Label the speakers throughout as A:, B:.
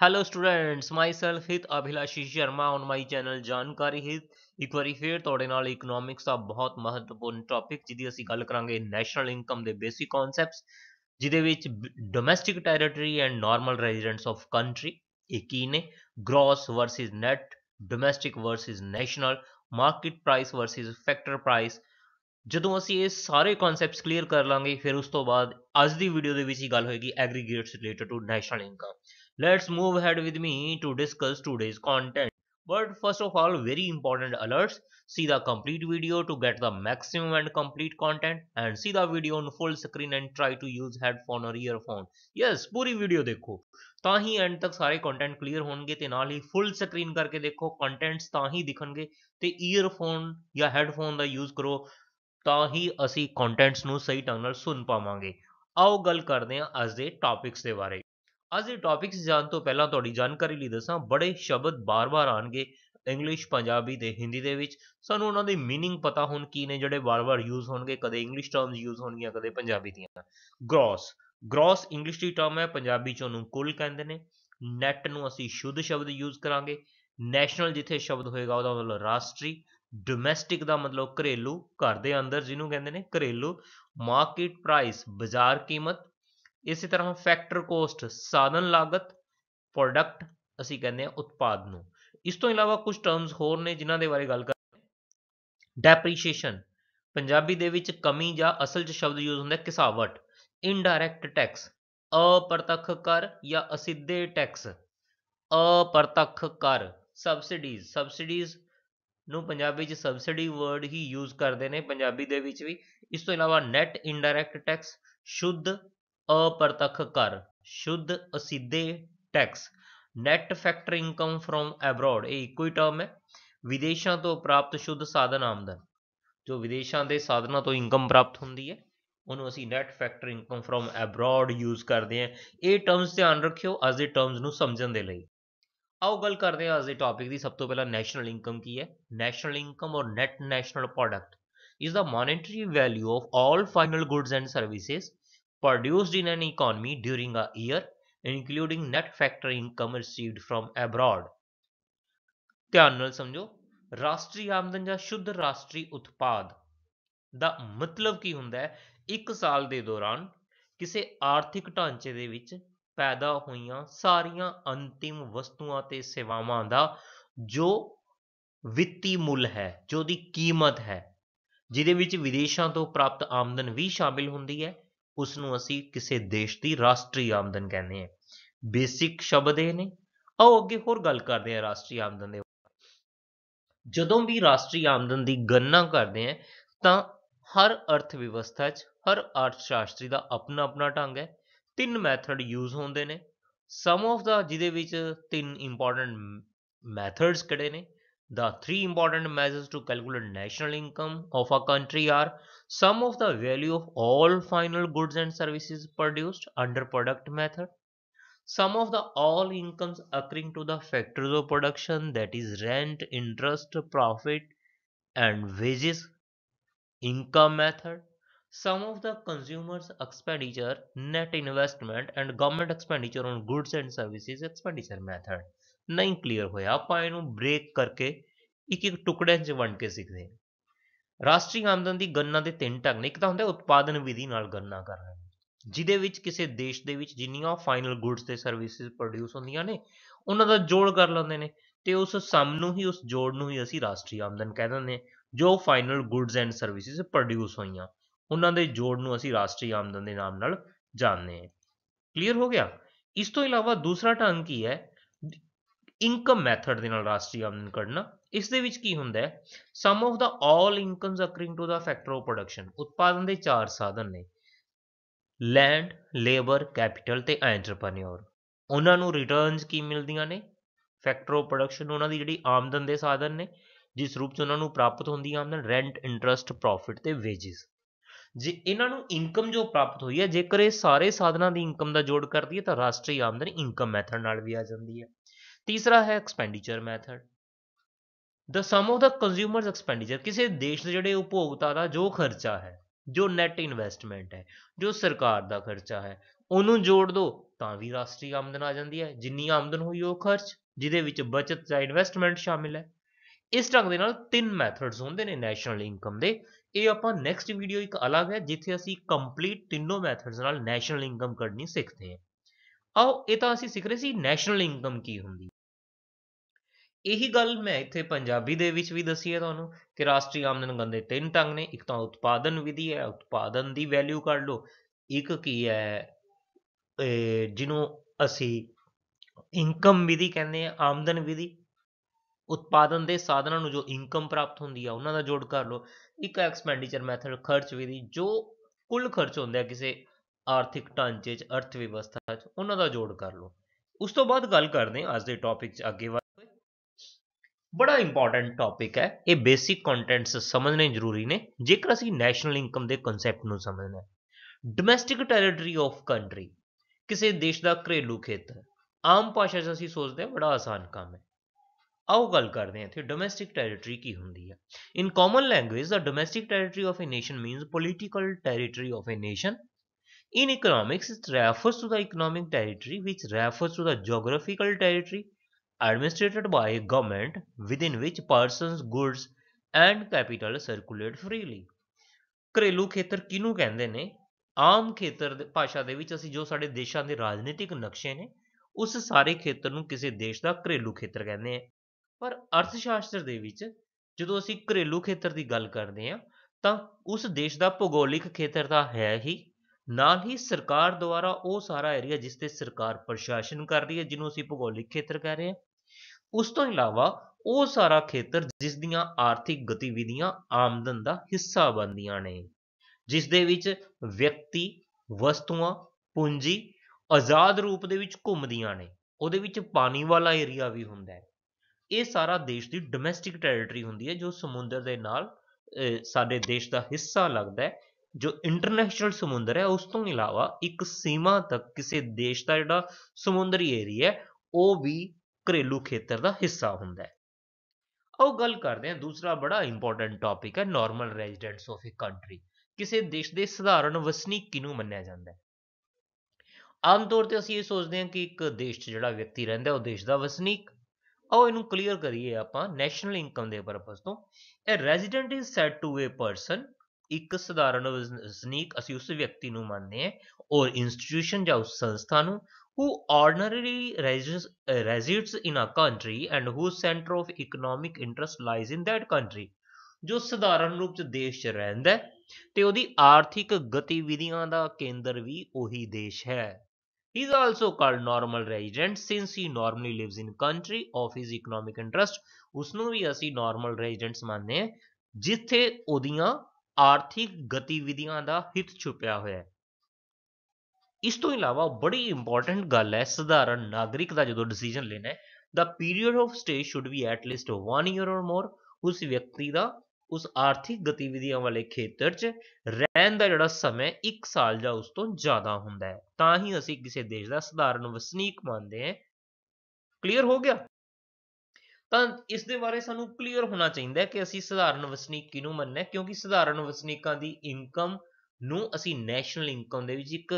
A: Hello students, myself Hit Abhilashi Sharma on my channel ਜਾਣਕਾਰੀ ਹਿਤ ਇੱਕ ਵਾਰੀ ਫੇਰ ਤੁਹਾਡੇ ਨਾਲ ਇਕਨੋਮਿਕਸ ਦਾ ਬਹੁਤ ਮਹੱਤਵਪੂਰਨ ਟੌਪਿਕ ਜਿਹਦੀ ਅਸੀਂ ਗੱਲ ਕਰਾਂਗੇ ਨੈਸ਼ਨਲ ਇਨਕਮ ਦੇ ਬੇਸਿਕ ਕਨਸੈਪਟਸ ਜਿਹਦੇ ਵਿੱਚ domestic territory and normal residents of country ਇਹ ਕੀ ਨੇ gross versus net domestic versus national market price versus factor price ਜਦੋਂ ਅਸੀਂ ਇਹ ਸਾਰੇ ਕਨਸੈਪਟਸ ਕਲੀਅਰ ਕਰ ਲਾਂਗੇ ਫਿਰ ਉਸ ਤੋਂ ਬਾਅਦ ਅੱਜ ਦੀ ਵੀਡੀਓ ਦੇ ਵਿੱਚ ਹੀ ਗੱਲ ਹੋਏਗੀ aggregates related to national income Let's move ahead with me to discuss today's content. But first of all, very important alerts. See the complete video to get the maximum and complete content and see the video on full screen and try to use headphone or earphone. Yes, puri video dekho ਤਾਂ ਹੀ and ਤੱਕ ਸਾਰੇ content clear ਹੋਣਗੇ ਤੇ ਨਾਲ ਹੀ ਫੁੱਲ screen ਕਰਕੇ ਦੇਖੋ contents ਤਾਂ ਹੀ ਦਿਖਣਗੇ ਤੇ ਈਅਰਫੋਨ ਜਾਂ ਹੈੱਡਫੋਨ ਦਾ ਯੂਜ਼ ਕਰੋ ਤਾਂ ਹੀ ਅਸੀਂ ਕੰਟੈਂਟਸ ਨੂੰ ਸਹੀ ਢੰਗ ਨਾਲ ਸੁਣ ਪਾਵਾਂਗੇ ਆਓ ਗੱਲ ਕਰਦੇ ਹਾਂ ਅੱਜ ਦੇ ਟਾਪਿਕਸ ਦੇ ਬਾਰੇ ਅੱਜ ਦੇ ਟੌਪਿਕਸ ਜਾਣ ਤੋਂ ਪਹਿਲਾਂ ਤੁਹਾਡੀ ਜਾਣਕਾਰੀ ਲਈ ਦੱਸਾਂ ਬੜੇ ਸ਼ਬਦ ਬਾਰ-ਬਾਰ ਆਣਗੇ ਇੰਗਲਿਸ਼ ਪੰਜਾਬੀ ਤੇ ਹਿੰਦੀ ਦੇ ਵਿੱਚ ਸਾਨੂੰ ਉਹਨਾਂ ਦੇ मीनिंग ਪਤਾ ਹੋਣ ਕੀ ਨੇ ਜਿਹੜੇ ਬਾਰ-ਬਾਰ ਯੂਜ਼ ਹੋਣਗੇ ਕਦੇ ਇੰਗਲਿਸ਼ ਟਰਮਸ ਯੂਜ਼ ਹੋਣਗੀਆਂ ਕਦੇ ਪੰਜਾਬੀ ਦੀਆਂ ਗ੍ਰੋਸ ਗ੍ਰੋਸ ਇੰਗਲਿਸ਼ ਦੀ ਟਰਮ ਹੈ ਪੰਜਾਬੀ ਚ ਉਹਨੂੰ ਕੁੱਲ ਕਹਿੰਦੇ ਨੇ ਨੈਟ ਨੂੰ ਅਸੀਂ ਸ਼ੁੱਧ ਸ਼ਬਦ ਯੂਜ਼ ਕਰਾਂਗੇ ਨੈਸ਼ਨਲ ਜਿੱਥੇ ਸ਼ਬਦ ਹੋਏਗਾ ਉਹਦਾ ਮਤਲਬ ਰਾਸ਼ਟਰੀ ਡੋਮੈਸਟਿਕ ਦਾ ਮਤਲਬ ਘਰੇਲੂ ਘਰ ਦੇ ਅੰਦਰ ਜਿਹਨੂੰ ਕਹਿੰਦੇ ਨੇ ਘਰੇਲੂ ਮਾਰਕੀਟ ਪ੍ਰਾਈਸ ਬਾਜ਼ਾਰ ਕੀਮਤ ਇਸੇ ਤਰ੍ਹਾਂ ਫੈਕਟਰ ਕੋਸਟ ਸਾਧਨ ਲਾਗਤ ਪ੍ਰੋਡਕਟ ਅਸੀਂ ਕਹਿੰਦੇ ਹਾਂ ਉਤਪਾਦ ਨੂੰ ਇਸ ਤੋਂ ਇਲਾਵਾ ਕੁਝ ਟਰਮਸ ਹੋਰ ਨੇ ਜਿਨ੍ਹਾਂ ਦੇ ਬਾਰੇ ਗੱਲ ਕਰਦੇ ਡੈਪਰੀਸ਼ੀਏਸ਼ਨ ਪੰਜਾਬੀ ਦੇ ਵਿੱਚ ਕਮੀ ਜਾਂ ਅਸਲ 'ਚ ਸ਼ਬਦ ਯੂਜ਼ ਹੁੰਦਾ ਹੈ ਕਿਸਾਵਟ ਇਨਡਾਇਰੈਕਟ ਟੈਕਸ ਅਪਰਤੱਖ ਕਰ ਜਾਂ ਅਸਿੱਧੇ ਟੈਕਸ ਅਪਰਤੱਖ ਕਰ ਸਬਸਿਡੀਜ਼ ਸਬਸਿਡੀਜ਼ ਨੂੰ ਪੰਜਾਬੀ 'ਚ ਸਬਸਿਡੀ ਵਰਡ ਹੀ ਯੂਜ਼ ਕਰਦੇ ਨੇ ਪੰਜਾਬੀ ਦੇ ਵਿੱਚ ਵੀ ਇਸ ਤੋਂ ਇਲਾਵਾ ਨੈਟ ਇਨਡਾਇਰੈਕਟ ਟੈਕਸ ਸ਼ੁੱਧ ਅਪਰਤਖ ਕਰ ਸ਼ੁੱਧ ਅਸਿੱਧੇ tax net factor income from abroad ਇਹ ਇੱਕੋ ਹੀ ਟਰਮ ਹੈ ਵਿਦੇਸ਼ਾਂ ਤੋਂ ਪ੍ਰਾਪਤ ਸ਼ੁੱਧ ਸਾਧਨ ਆਮਦਨ ਜੋ ਵਿਦੇਸ਼ਾਂ ਦੇ ਸਾਧਨਾਂ ਤੋਂ ਇਨਕਮ ਪ੍ਰਾਪਤ ਹੁੰਦੀ ਹੈ ਉਹਨੂੰ ਅਸੀਂ net factor income from abroad use ਕਰਦੇ ਹਾਂ ਇਹ ਟਰਮਸ ਧਿਆਨ ਰੱਖਿਓ ਅਸ ਦੇ ਟਰਮਸ ਨੂੰ ਸਮਝਣ ਦੇ ਲਈ ਆਓ ਗੱਲ ਕਰਦੇ ਹਾਂ ਅੱਜ ਦੇ ਟੌਪਿਕ ਦੀ ਸਭ ਤੋਂ ਪਹਿਲਾਂ ਨੈਸ਼ਨਲ ਇਨਕਮ ਕੀ ਹੈ national income or net national product is the monetary value of all final goods and services produced in an economy during a year, including net factor income received from abroad. ਧਿਆਨ ਨਾਲ ਸਮਝੋ ਰਾਸ਼ਟਰੀ ਆਮਦਨ ਜਾਂ ਸ਼ੁੱਧ ਰਾਸ਼ਟਰੀ ਉਤਪਾਦ ਦਾ ਮਤਲਬ ਕੀ ਹੁੰਦਾ ਹੈ ਇੱਕ ਸਾਲ ਦੇ ਦੌਰਾਨ ਕਿਸੇ ਆਰਥਿਕ ਢਾਂਚੇ ਦੇ ਵਿੱਚ ਪੈਦਾ ਹੋਈਆਂ ਸਾਰੀਆਂ ਅੰਤਿਮ ਵਸਤੂਆਂ ਤੇ ਸੇਵਾਵਾਂ ਦਾ ਜੋ ਵਿੱਤੀ ਮੁੱਲ ਹੈ ਜੋ ਦੀ ਕੀਮਤ ਹੈ ਜਿਹਦੇ ਵਿੱਚ ਵਿਦੇਸ਼ਾਂ ਤੋਂ ਪ੍ਰਾਪਤ ਆਮਦਨ ਵੀ ਸ਼ਾਮਿਲ ਹੁੰਦੀ ਹੈ ਉਸ ਨੂੰ ਅਸੀਂ ਕਿਸੇ ਦੇਸ਼ ਦੀ ਰਾਸ਼ਟਰੀ ਆਮਦਨ ਕਹਿੰਦੇ ਹਾਂ ਬੇਸਿਕ ਸ਼ਬਦ ਇਹ ਨੇ ਆਓ ਅੱਗੇ ਹੋਰ ਗੱਲ ਕਰਦੇ ਹਾਂ ਰਾਸ਼ਟਰੀ ਆਮਦਨ ਦੇ ਜਦੋਂ ਵੀ ਰਾਸ਼ਟਰੀ ਆਮਦਨ ਦੀ ਗਣਨਾ ਕਰਦੇ ਹਾਂ ਤਾਂ ਹਰ ਅਰਥ ਵਿਵਸਥਾ 'ਚ ਹਰ ਸ਼ਾਸਤਰੀ ਦਾ ਆਪਣਾ ਆਪਣਾ ਢੰਗ ਹੈ ਤਿੰਨ ਮੈਥਡ ਯੂਜ਼ ਹੁੰਦੇ ਨੇ ਸਮ ਆਫ ਦਾ ਜਿਹਦੇ ਵਿੱਚ ਤਿੰਨ ਇੰਪੋਰਟੈਂਟ ਮੈਥਡਸ ਕਿਹੜੇ ਨੇ The three important measures to calculate national income of a country are sum of the value of all final goods and services produced under product method, sum of the all incomes accruing to the factors of production that is rent, interest, profit and wages, income method, sum of the consumers expenditure, net investment and government expenditure on goods and services expenditure method. ਨਹੀਂ clear ਹੋਇਆ ਆਪਾਂ ਇਹਨੂੰ break ਕਰਕੇ ਇੱਕ ਇੱਕ ਟੁਕੜਿਆਂ 'ਚ ਵੰਡ ਕੇ ਸਿੱਖਦੇ ਹਾਂ ਰਾਸ਼ਟਰੀ ਆਮਦਨ ਦੀ ਗਣਨਾ ਦੇ ਤਿੰਨ ਢੰਗ ਨੇ ਇੱਕ ਤਾਂ ਹੁੰਦਾ ਉਤਪਾਦਨ ਵਿਧੀ ਨਾਲ ਗਣਨਾ ਕਰਨਾ ਜਿਹਦੇ ਵਿੱਚ ਕਿਸੇ ਦੇਸ਼ ਦੇ ਵਿੱਚ ਜਿੰਨੀਆਂ ਫਾਈਨਲ ਗੁੱਡਸ ਤੇ ਸਰਵਿਸਿਜ਼ ਪ੍ਰੋਡਿਊਸ ਹੁੰਦੀਆਂ ਨੇ ਉਹਨਾਂ ਦਾ ਜੋੜ ਕਰ ਲੈਂਦੇ ਨੇ ਤੇ ਉਸ ਸਮ ਨੂੰ ਹੀ ਉਸ ਜੋੜ ਨੂੰ ਹੀ ਅਸੀਂ ਰਾਸ਼ਟਰੀ ਆਮਦਨ ਕਹਿ ਦਿੰਦੇ ਜੋ final goods and services produce ਹੋਈਆਂ ਉਹਨਾਂ ਦੇ ਜੋੜ ਨੂੰ ਅਸੀਂ ਰਾਸ਼ਟਰੀ ਆਮਦਨ ਦੇ ਨਾਮ ਨਾਲ ਜਾਣਦੇ ਹਾਂ ਕਲੀਅਰ ਹੋ ਗਿਆ ਇਸ ਤੋਂ ਇਲਾਵਾ ਦੂਸਰਾ ਢੰਗ ਕੀ ਹੈ ਇਨਕਮ ਮੈਥਡ ਦੇ ਨਾਲ ਰਾਸ਼ਟਰੀ ਆਮਦਨ ਕੱਢਣਾ ਇਸ ਦੇ ਵਿੱਚ ਕੀ ਹੁੰਦਾ ਹੈ sum of the all incomes accruing to the factor of production ਉਤਪਾਦਨ ਦੇ ਚਾਰ ਸਾਧਨ ਨੇ ਲੈਂਡ ਲੇਬਰ ਕੈਪੀਟਲ ਤੇ ਐਂਟਰਪ੍ਰੈਨਿਓਰ ਉਹਨਾਂ ਨੂੰ ਰਿਟਰਨਸ ਕੀ ਮਿਲਦੀਆਂ ਨੇ ਫੈਕਟਰ ਆਫ ਪ੍ਰੋਡਕਸ਼ਨ ਉਹਨਾਂ ਦੀ ਜਿਹੜੀ ਆਮਦਨ ਦੇ ਸਾਧਨ ਨੇ ਜਿਸ ਰੂਪ 'ਚ ਉਹਨਾਂ ਨੂੰ ਪ੍ਰਾਪਤ ਹੁੰਦੀ ਆਮਦਨ ਰੈਂਟ ਇੰਟਰਸਟ ਪ੍ਰੋਫਿਟ ਤੇ ਵੇਜਸ ਜੇ ਇਹਨਾਂ ਨੂੰ ਇਨਕਮ ਜੋ ਪ੍ਰਾਪਤ ਹੋਈ ਹੈ ਜੇਕਰ ਇਹ ਸਾਰੇ ਸਾਧਨਾਂ ਦੀ ਇਨਕਮ ਦਾ ਜੋੜ ਕਰਦੀ ਹੈ ਤਾਂ ਰਾਸ਼ਟਰੀ ਆਮਦਨ ਇਨਕਮ ਮੈਥਡ ਨਾਲ ਵੀ ਆ ਜਾਂਦੀ ਹੈ ਤੀਸਰਾ ਹੈ expenditure method the sum of the consumers expenditure ਕਿਸੇ ਦੇਸ਼ ਦੇ ਜਿਹੜੇ ਉਪਭੋਗਤਾ ਦਾ ਜੋ ਖਰਚਾ ਹੈ ਜੋ ਨੈਟ ਇਨਵੈਸਟਮੈਂਟ ਹੈ ਜੋ ਸਰਕਾਰ ਦਾ ਖਰਚਾ ਹੈ ਉਹਨੂੰ ਜੋੜ ਦੋ ਤਾਂ ਵੀ ਰਾਸ਼ਟਰੀ ਆਮਦਨ ਆ ਜਾਂਦੀ ਹੈ ਜਿੰਨੀ ਆਮਦਨ ਹੋਈ ਉਹ ਖਰਚ ਜਿਹਦੇ ਵਿੱਚ ਬਚਤ ਜਾਂ ਇਨਵੈਸਟਮੈਂਟ ਸ਼ਾਮਿਲ ਹੈ ਇਸ ਢੰਗ ਦੇ ਨਾਲ ਤਿੰਨ ਮੈਥਡਸ ਹੁੰਦੇ ਨੇ ਨੈਸ਼ਨਲ ਇਨਕਮ ਦੇ ਇਹ ਆਪਾਂ ਨੈਕਸਟ ਵੀਡੀਓ ਇੱਕ ਅਲੱਗ ਹੈ ਜਿੱਥੇ ਅਸੀਂ ਕੰਪਲੀਟ ਤਿੰਨੋਂ ਮੈਥਡਸ ਨਾਲ ਨੈਸ਼ਨਲ ਇਨਕਮ ਕੱਢਣੀ ਸਿੱਖਦੇ ਹਾਂ ਆਓ ਇਹ ਤਾਂ ਅਸੀਂ ਸਿੱਖ ਰਹੇ ਸੀ ਨੈਸ਼ਨਲ ਇਨਕਮ ਕੀ ਹੁੰਦੀ ਇਹੀ ਗੱਲ ਮੈਂ ਇੱਥੇ ਪੰਜਾਬੀ ਦੇ ਵਿੱਚ ਵੀ ਦੱਸੀ ਹੈ ਤੁਹਾਨੂੰ ਕਿ ਰਾਸ਼ਟਰੀ ਆਮਦਨ ਗੰਦੇ ਤਿੰਨ ਢੰਗ ਨੇ ਇੱਕ ਤਾਂ ਉਤਪਾਦਨ ਵਿਧੀ ਹੈ ਉਤਪਾਦਨ ਦੀ ਵੈਲਿਊ ਕੱਢ ਲਓ ਇੱਕ ਕੀ ਹੈ ਜਿਹਨੂੰ ਅਸੀਂ ਇਨਕਮ ਵਿਧੀ ਕਹਿੰਦੇ ਆ ਆਮਦਨ ਵਿਧੀ ਉਤਪਾਦਨ ਦੇ ਸਾਧਨਾਂ ਨੂੰ ਜੋ ਇਨਕਮ ਪ੍ਰਾਪਤ ਹੁੰਦੀ ਆ ਉਹਨਾਂ ਦਾ ਜੋੜ ਕਰ ਲਓ ਇੱਕ ਐਕਸਪੈਂਡੀਚਰ ਮੈਥਡ ਖਰਚ ਵਿਧੀ ਜੋ ਕੁੱਲ ਖਰਚ ਹੁੰਦਾ ਕਿਸੇ ਆਰਥਿਕ ਢਾਂਚੇ 'ਚ ਅਰਥ ਵਿਵਸਥਾ 'ਚ ਉਹਨਾਂ ਦਾ ਜੋੜ ਕਰ ਲਓ ਉਸ ਤੋਂ ਬਾਅਦ ਗੱਲ ਕਰਦੇ ਹਾਂ ਅੱਜ ਦੇ ਟੌਪਿਕ 'ਚ ਅੱਗੇ ਬੜਾ ਇੰਪੋਰਟੈਂਟ ਟੌਪਿਕ ਹੈ ਇਹ ਬੇਸਿਕ ਕੰਟੈਂਟਸ ਸਮਝਣੇ ਜ਼ਰੂਰੀ ਨੇ ਜੇਕਰ ਅਸੀਂ ਨੈਸ਼ਨਲ ਇਨਕਮ ਦੇ ਕਨਸੈਪਟ ਨੂੰ ਸਮਝਣਾ ਹੈ ਡੋਮੈਸਟਿਕ ਟੈਰੀਟਰੀ ਆਫ ਕੰਟਰੀ ਕਿਸੇ ਦੇਸ਼ ਦਾ ਘਰੇਲੂ ਖੇਤਰ ਆਮ ਭਾਸ਼ਾ 'ਚ ਅਸੀਂ ਸੋਚਦੇ ਹਾਂ ਬੜਾ ਆਸਾਨ ਕੰਮ ਹੈ ਆਓ ਗੱਲ ਕਰਦੇ ਹਾਂ ਇੱਥੇ ਡੋਮੈਸਟਿਕ ਟੈਰੀਟਰੀ ਕੀ ਹੁੰਦੀ ਹੈ in common language the domestic territory of a nation means political territory of a nation in economics it refers to the economic territory, which refers to the geographical territory administered by a government within which persons, goods and capital circulate freely. ਘਰੇਲੂ ਖੇਤਰ ਕਿਹਨੂੰ ਕਹਿੰਦੇ ਨੇ ਆਮ ਖੇਤਰ ਦੇ ਭਾਸ਼ਾ ਦੇ ਵਿੱਚ ਅਸੀਂ ਜੋ ਸਾਡੇ ਦੇਸ਼ਾਂ ਦੇ ਰਾਜਨੀਤਿਕ ਨਕਸ਼ੇ ਨੇ ਉਸ ਸਾਰੇ ਖੇਤਰ ਨੂੰ ਕਿਸੇ ਦੇਸ਼ ਦਾ ਘਰੇਲੂ ਖੇਤਰ ਕਹਿੰਦੇ ਆ ਪਰ ਅਰਥ ਸ਼ਾਸਤਰ ਦੇ ਵਿੱਚ ਜਦੋਂ ਅਸੀਂ ਘਰੇਲੂ ਖੇਤਰ ਦੀ ਗੱਲ ਕਰਦੇ ਆ ਤਾਂ ਉਸ ਦੇਸ਼ ਦਾ ਭੂਗੋਲਿਕ ਖੇਤਰ ਤਾਂ ਹੈ ਹੀ ਨਾਲ ਹੀ ਸਰਕਾਰ ਦੁਆਰਾ ਉਹ ਸਾਰਾ ਏਰੀਆ ਜਿਸ ਤੇ ਸਰਕਾਰ ਪ੍ਰਸ਼ਾਸਨ ਕਰ ਰਹੀ ਹੈ ਜਿਹਨੂੰ ਅਸੀਂ ਭੂਗੋਲਿਕ ਖੇਤਰ ਕਹ ਰਹੇ ਹਾਂ ਉਸ ਤੋਂ ਇਲਾਵਾ ਉਹ ਸਾਰਾ ਖੇਤਰ ਜਿਸ ਦੀਆਂ ਆਰਥਿਕ ਗਤੀਵਿਧੀਆਂ ਆਮਦਨ ਦਾ ਹਿੱਸਾ ਬਣਦੀਆਂ ਨੇ ਜਿਸ ਦੇ ਵਿੱਚ ਵਿਅਕਤੀ ਵਸਤੂਆਂ ਪੂੰਜੀ ਆਜ਼ਾਦ ਰੂਪ ਦੇ ਵਿੱਚ ਘੁੰਮਦੀਆਂ ਨੇ ਉਹਦੇ ਵਿੱਚ ਪਾਣੀ ਵਾਲਾ ਏਰੀਆ ਵੀ ਹੁੰਦਾ ਹੈ ਇਹ ਸਾਰਾ ਦੇਸ਼ ਦੀ ਡੋਮੈਸਟਿਕ ਟੈਰੀਟਰੀ ਹੁੰਦੀ ਹੈ ਜੋ ਸਮੁੰਦਰ ਦੇ ਨਾਲ ਸਾਡੇ ਦੇਸ਼ ਦਾ ਹਿੱਸਾ ਲੱਗਦਾ ਹੈ ਜੋ ਇੰਟਰਨੈਸ਼ਨਲ ਸਮੁੰਦਰ ਹੈ ਉਸ ਤੋਂ ਇਲਾਵਾ ਇੱਕ ਸੀਮਾ ਤੱਕ ਕਿਸੇ ਦੇਸ਼ ਦਾ ਜਿਹੜਾ ਸਮੁੰਦਰੀ ਏਰੀਆ ਹੈ ਉਹ ਵੀ ਘਰੇਲੂ ਖੇਤਰ ਦਾ ਹਿੱਸਾ ਹੁੰਦਾ ਹੈ ਆਓ ਗੱਲ ਕਰਦੇ ਹਾਂ ਦੂਸਰਾ ਬੜਾ ਇੰਪੋਰਟੈਂਟ ਟੌਪਿਕ ਹੈ normal residents of a country ਕਿਸੇ ਦੇਸ਼ ਦੇ ਸਧਾਰਨ ਵਸਨੀਕ ਕਿਨੂੰ ਮੰਨਿਆ ਜਾਂਦਾ ਹੈ ਆਮ ਤੌਰ ਤੇ ਅਸੀਂ ਇਹ ਸੋਚਦੇ ਹਾਂ ਕਿ ਇੱਕ ਦੇਸ਼ 'ਚ ਜਿਹੜਾ ਵਿਅਕਤੀ ਰਹਿੰਦਾ ਉਹ ਦੇਸ਼ ਦਾ ਵਸਨੀਕ ਆਓ ਇਹਨੂੰ ਕਲੀਅਰ ਕਰੀਏ ਆਪਾਂ ਨੈਸ਼ਨਲ ਇਨਕਮ ਦੇ ਪਰਪਸ ਤੋਂ a resident is said to a person ਇੱਕ ਸਧਾਰਨ ਵਸਨੀਕ ਅਸੀਂ ਉਸ ਵਿਅਕਤੀ ਨੂੰ ਮੰਨਦੇ ਹਾਂ ਔਰ ਇੰਸਟੀਟਿਊਸ਼ਨ ਜਾਂ ਉਸ ਸੰਸਥਾ ਨੂੰ who ordinary residents in a country and who centre of economic interest lies in that country ਜੋ ਸਧਾਰਨ ਰੂਪ ਚ ਦੇਸ਼ ਚ ਰਹਿੰਦਾ ਹੈ ਤੇ ਉਹਦੀ ਆਰਥਿਕ ਗਤੀਵਿਧੀਆਂ ਦਾ ਕੇਂਦਰ ਵੀ ਉਹੀ ਦੇਸ਼ ਹੈ he is also called normal resident since he normally lives in country of his economic interest ਉਸ ਨੂੰ ਵੀ ਅਸੀਂ ਨਾਰਮਲ ਰੈਜ਼ਿਡੈਂਟਸ ਮੰਨਦੇ ਹਾਂ ਜਿੱਥੇ ਉਹਦੀਆਂ ਆਰਥਿਕ ਗਤੀਵਿਧੀਆਂ ਦਾ ਹਿੱਤ ਛੁਪਿਆ ਹੋਇਆ ਹੈ ਇਸ ਤੋਂ ਇਲਾਵਾ ਬੜੀ ਇੰਪੋਰਟੈਂਟ ਗੱਲ ਹੈ ਸਧਾਰਨ ਨਾਗਰਿਕ ਦਾ ਜਦੋਂ ਡਿਸੀਜਨ ਲੈਣਾ ਹੈ the period of stay should be at least 1 year or more ਉਸ ਵਿਅਕਤੀ ਦਾ ਉਸ ਆਰਥਿਕ ਗਤੀਵਿਧੀਆਂ ਵਾਲੇ ਖੇਤਰ 'ਚ ਰਹਿਣ ਦਾ ਜਿਹੜਾ ਸਮਾਂ 1 ਸਾਲ ਜਾਂ ਉਸ ਤੋਂ ਜ਼ਿਆਦਾ ਹੁੰਦਾ ਹੈ ਤਾਂ ਹੀ ਅਸੀਂ ਕਿਸੇ ਦੇਸ਼ ਦਾ ਸਧਾਰਨ ਵਸਨੀਕ ਮੰਨਦੇ ਹਾਂ ਕਲੀਅਰ ਹੋ ਗਿਆ ਤਾਂ ਇਸ ਦੇ ਬਾਰੇ ਸਾਨੂੰ ਕਲੀਅਰ ਹੋਣਾ ਚਾਹੀਦਾ ਹੈ ਕਿ ਅਸੀਂ ਸਧਾਰਨ ਵਸਨੀਕ ਕਿਹਨੂੰ ਮੰਨਣਾ ਕਿਉਂਕਿ ਸਧਾਰਨ ਵਸਨੀਕਾਂ ਦੀ ਇਨਕਮ ਨੂੰ ਅਸੀਂ ਨੈਸ਼ਨਲ ਇਨਕਮ ਦੇ ਵਿੱਚ ਇੱਕ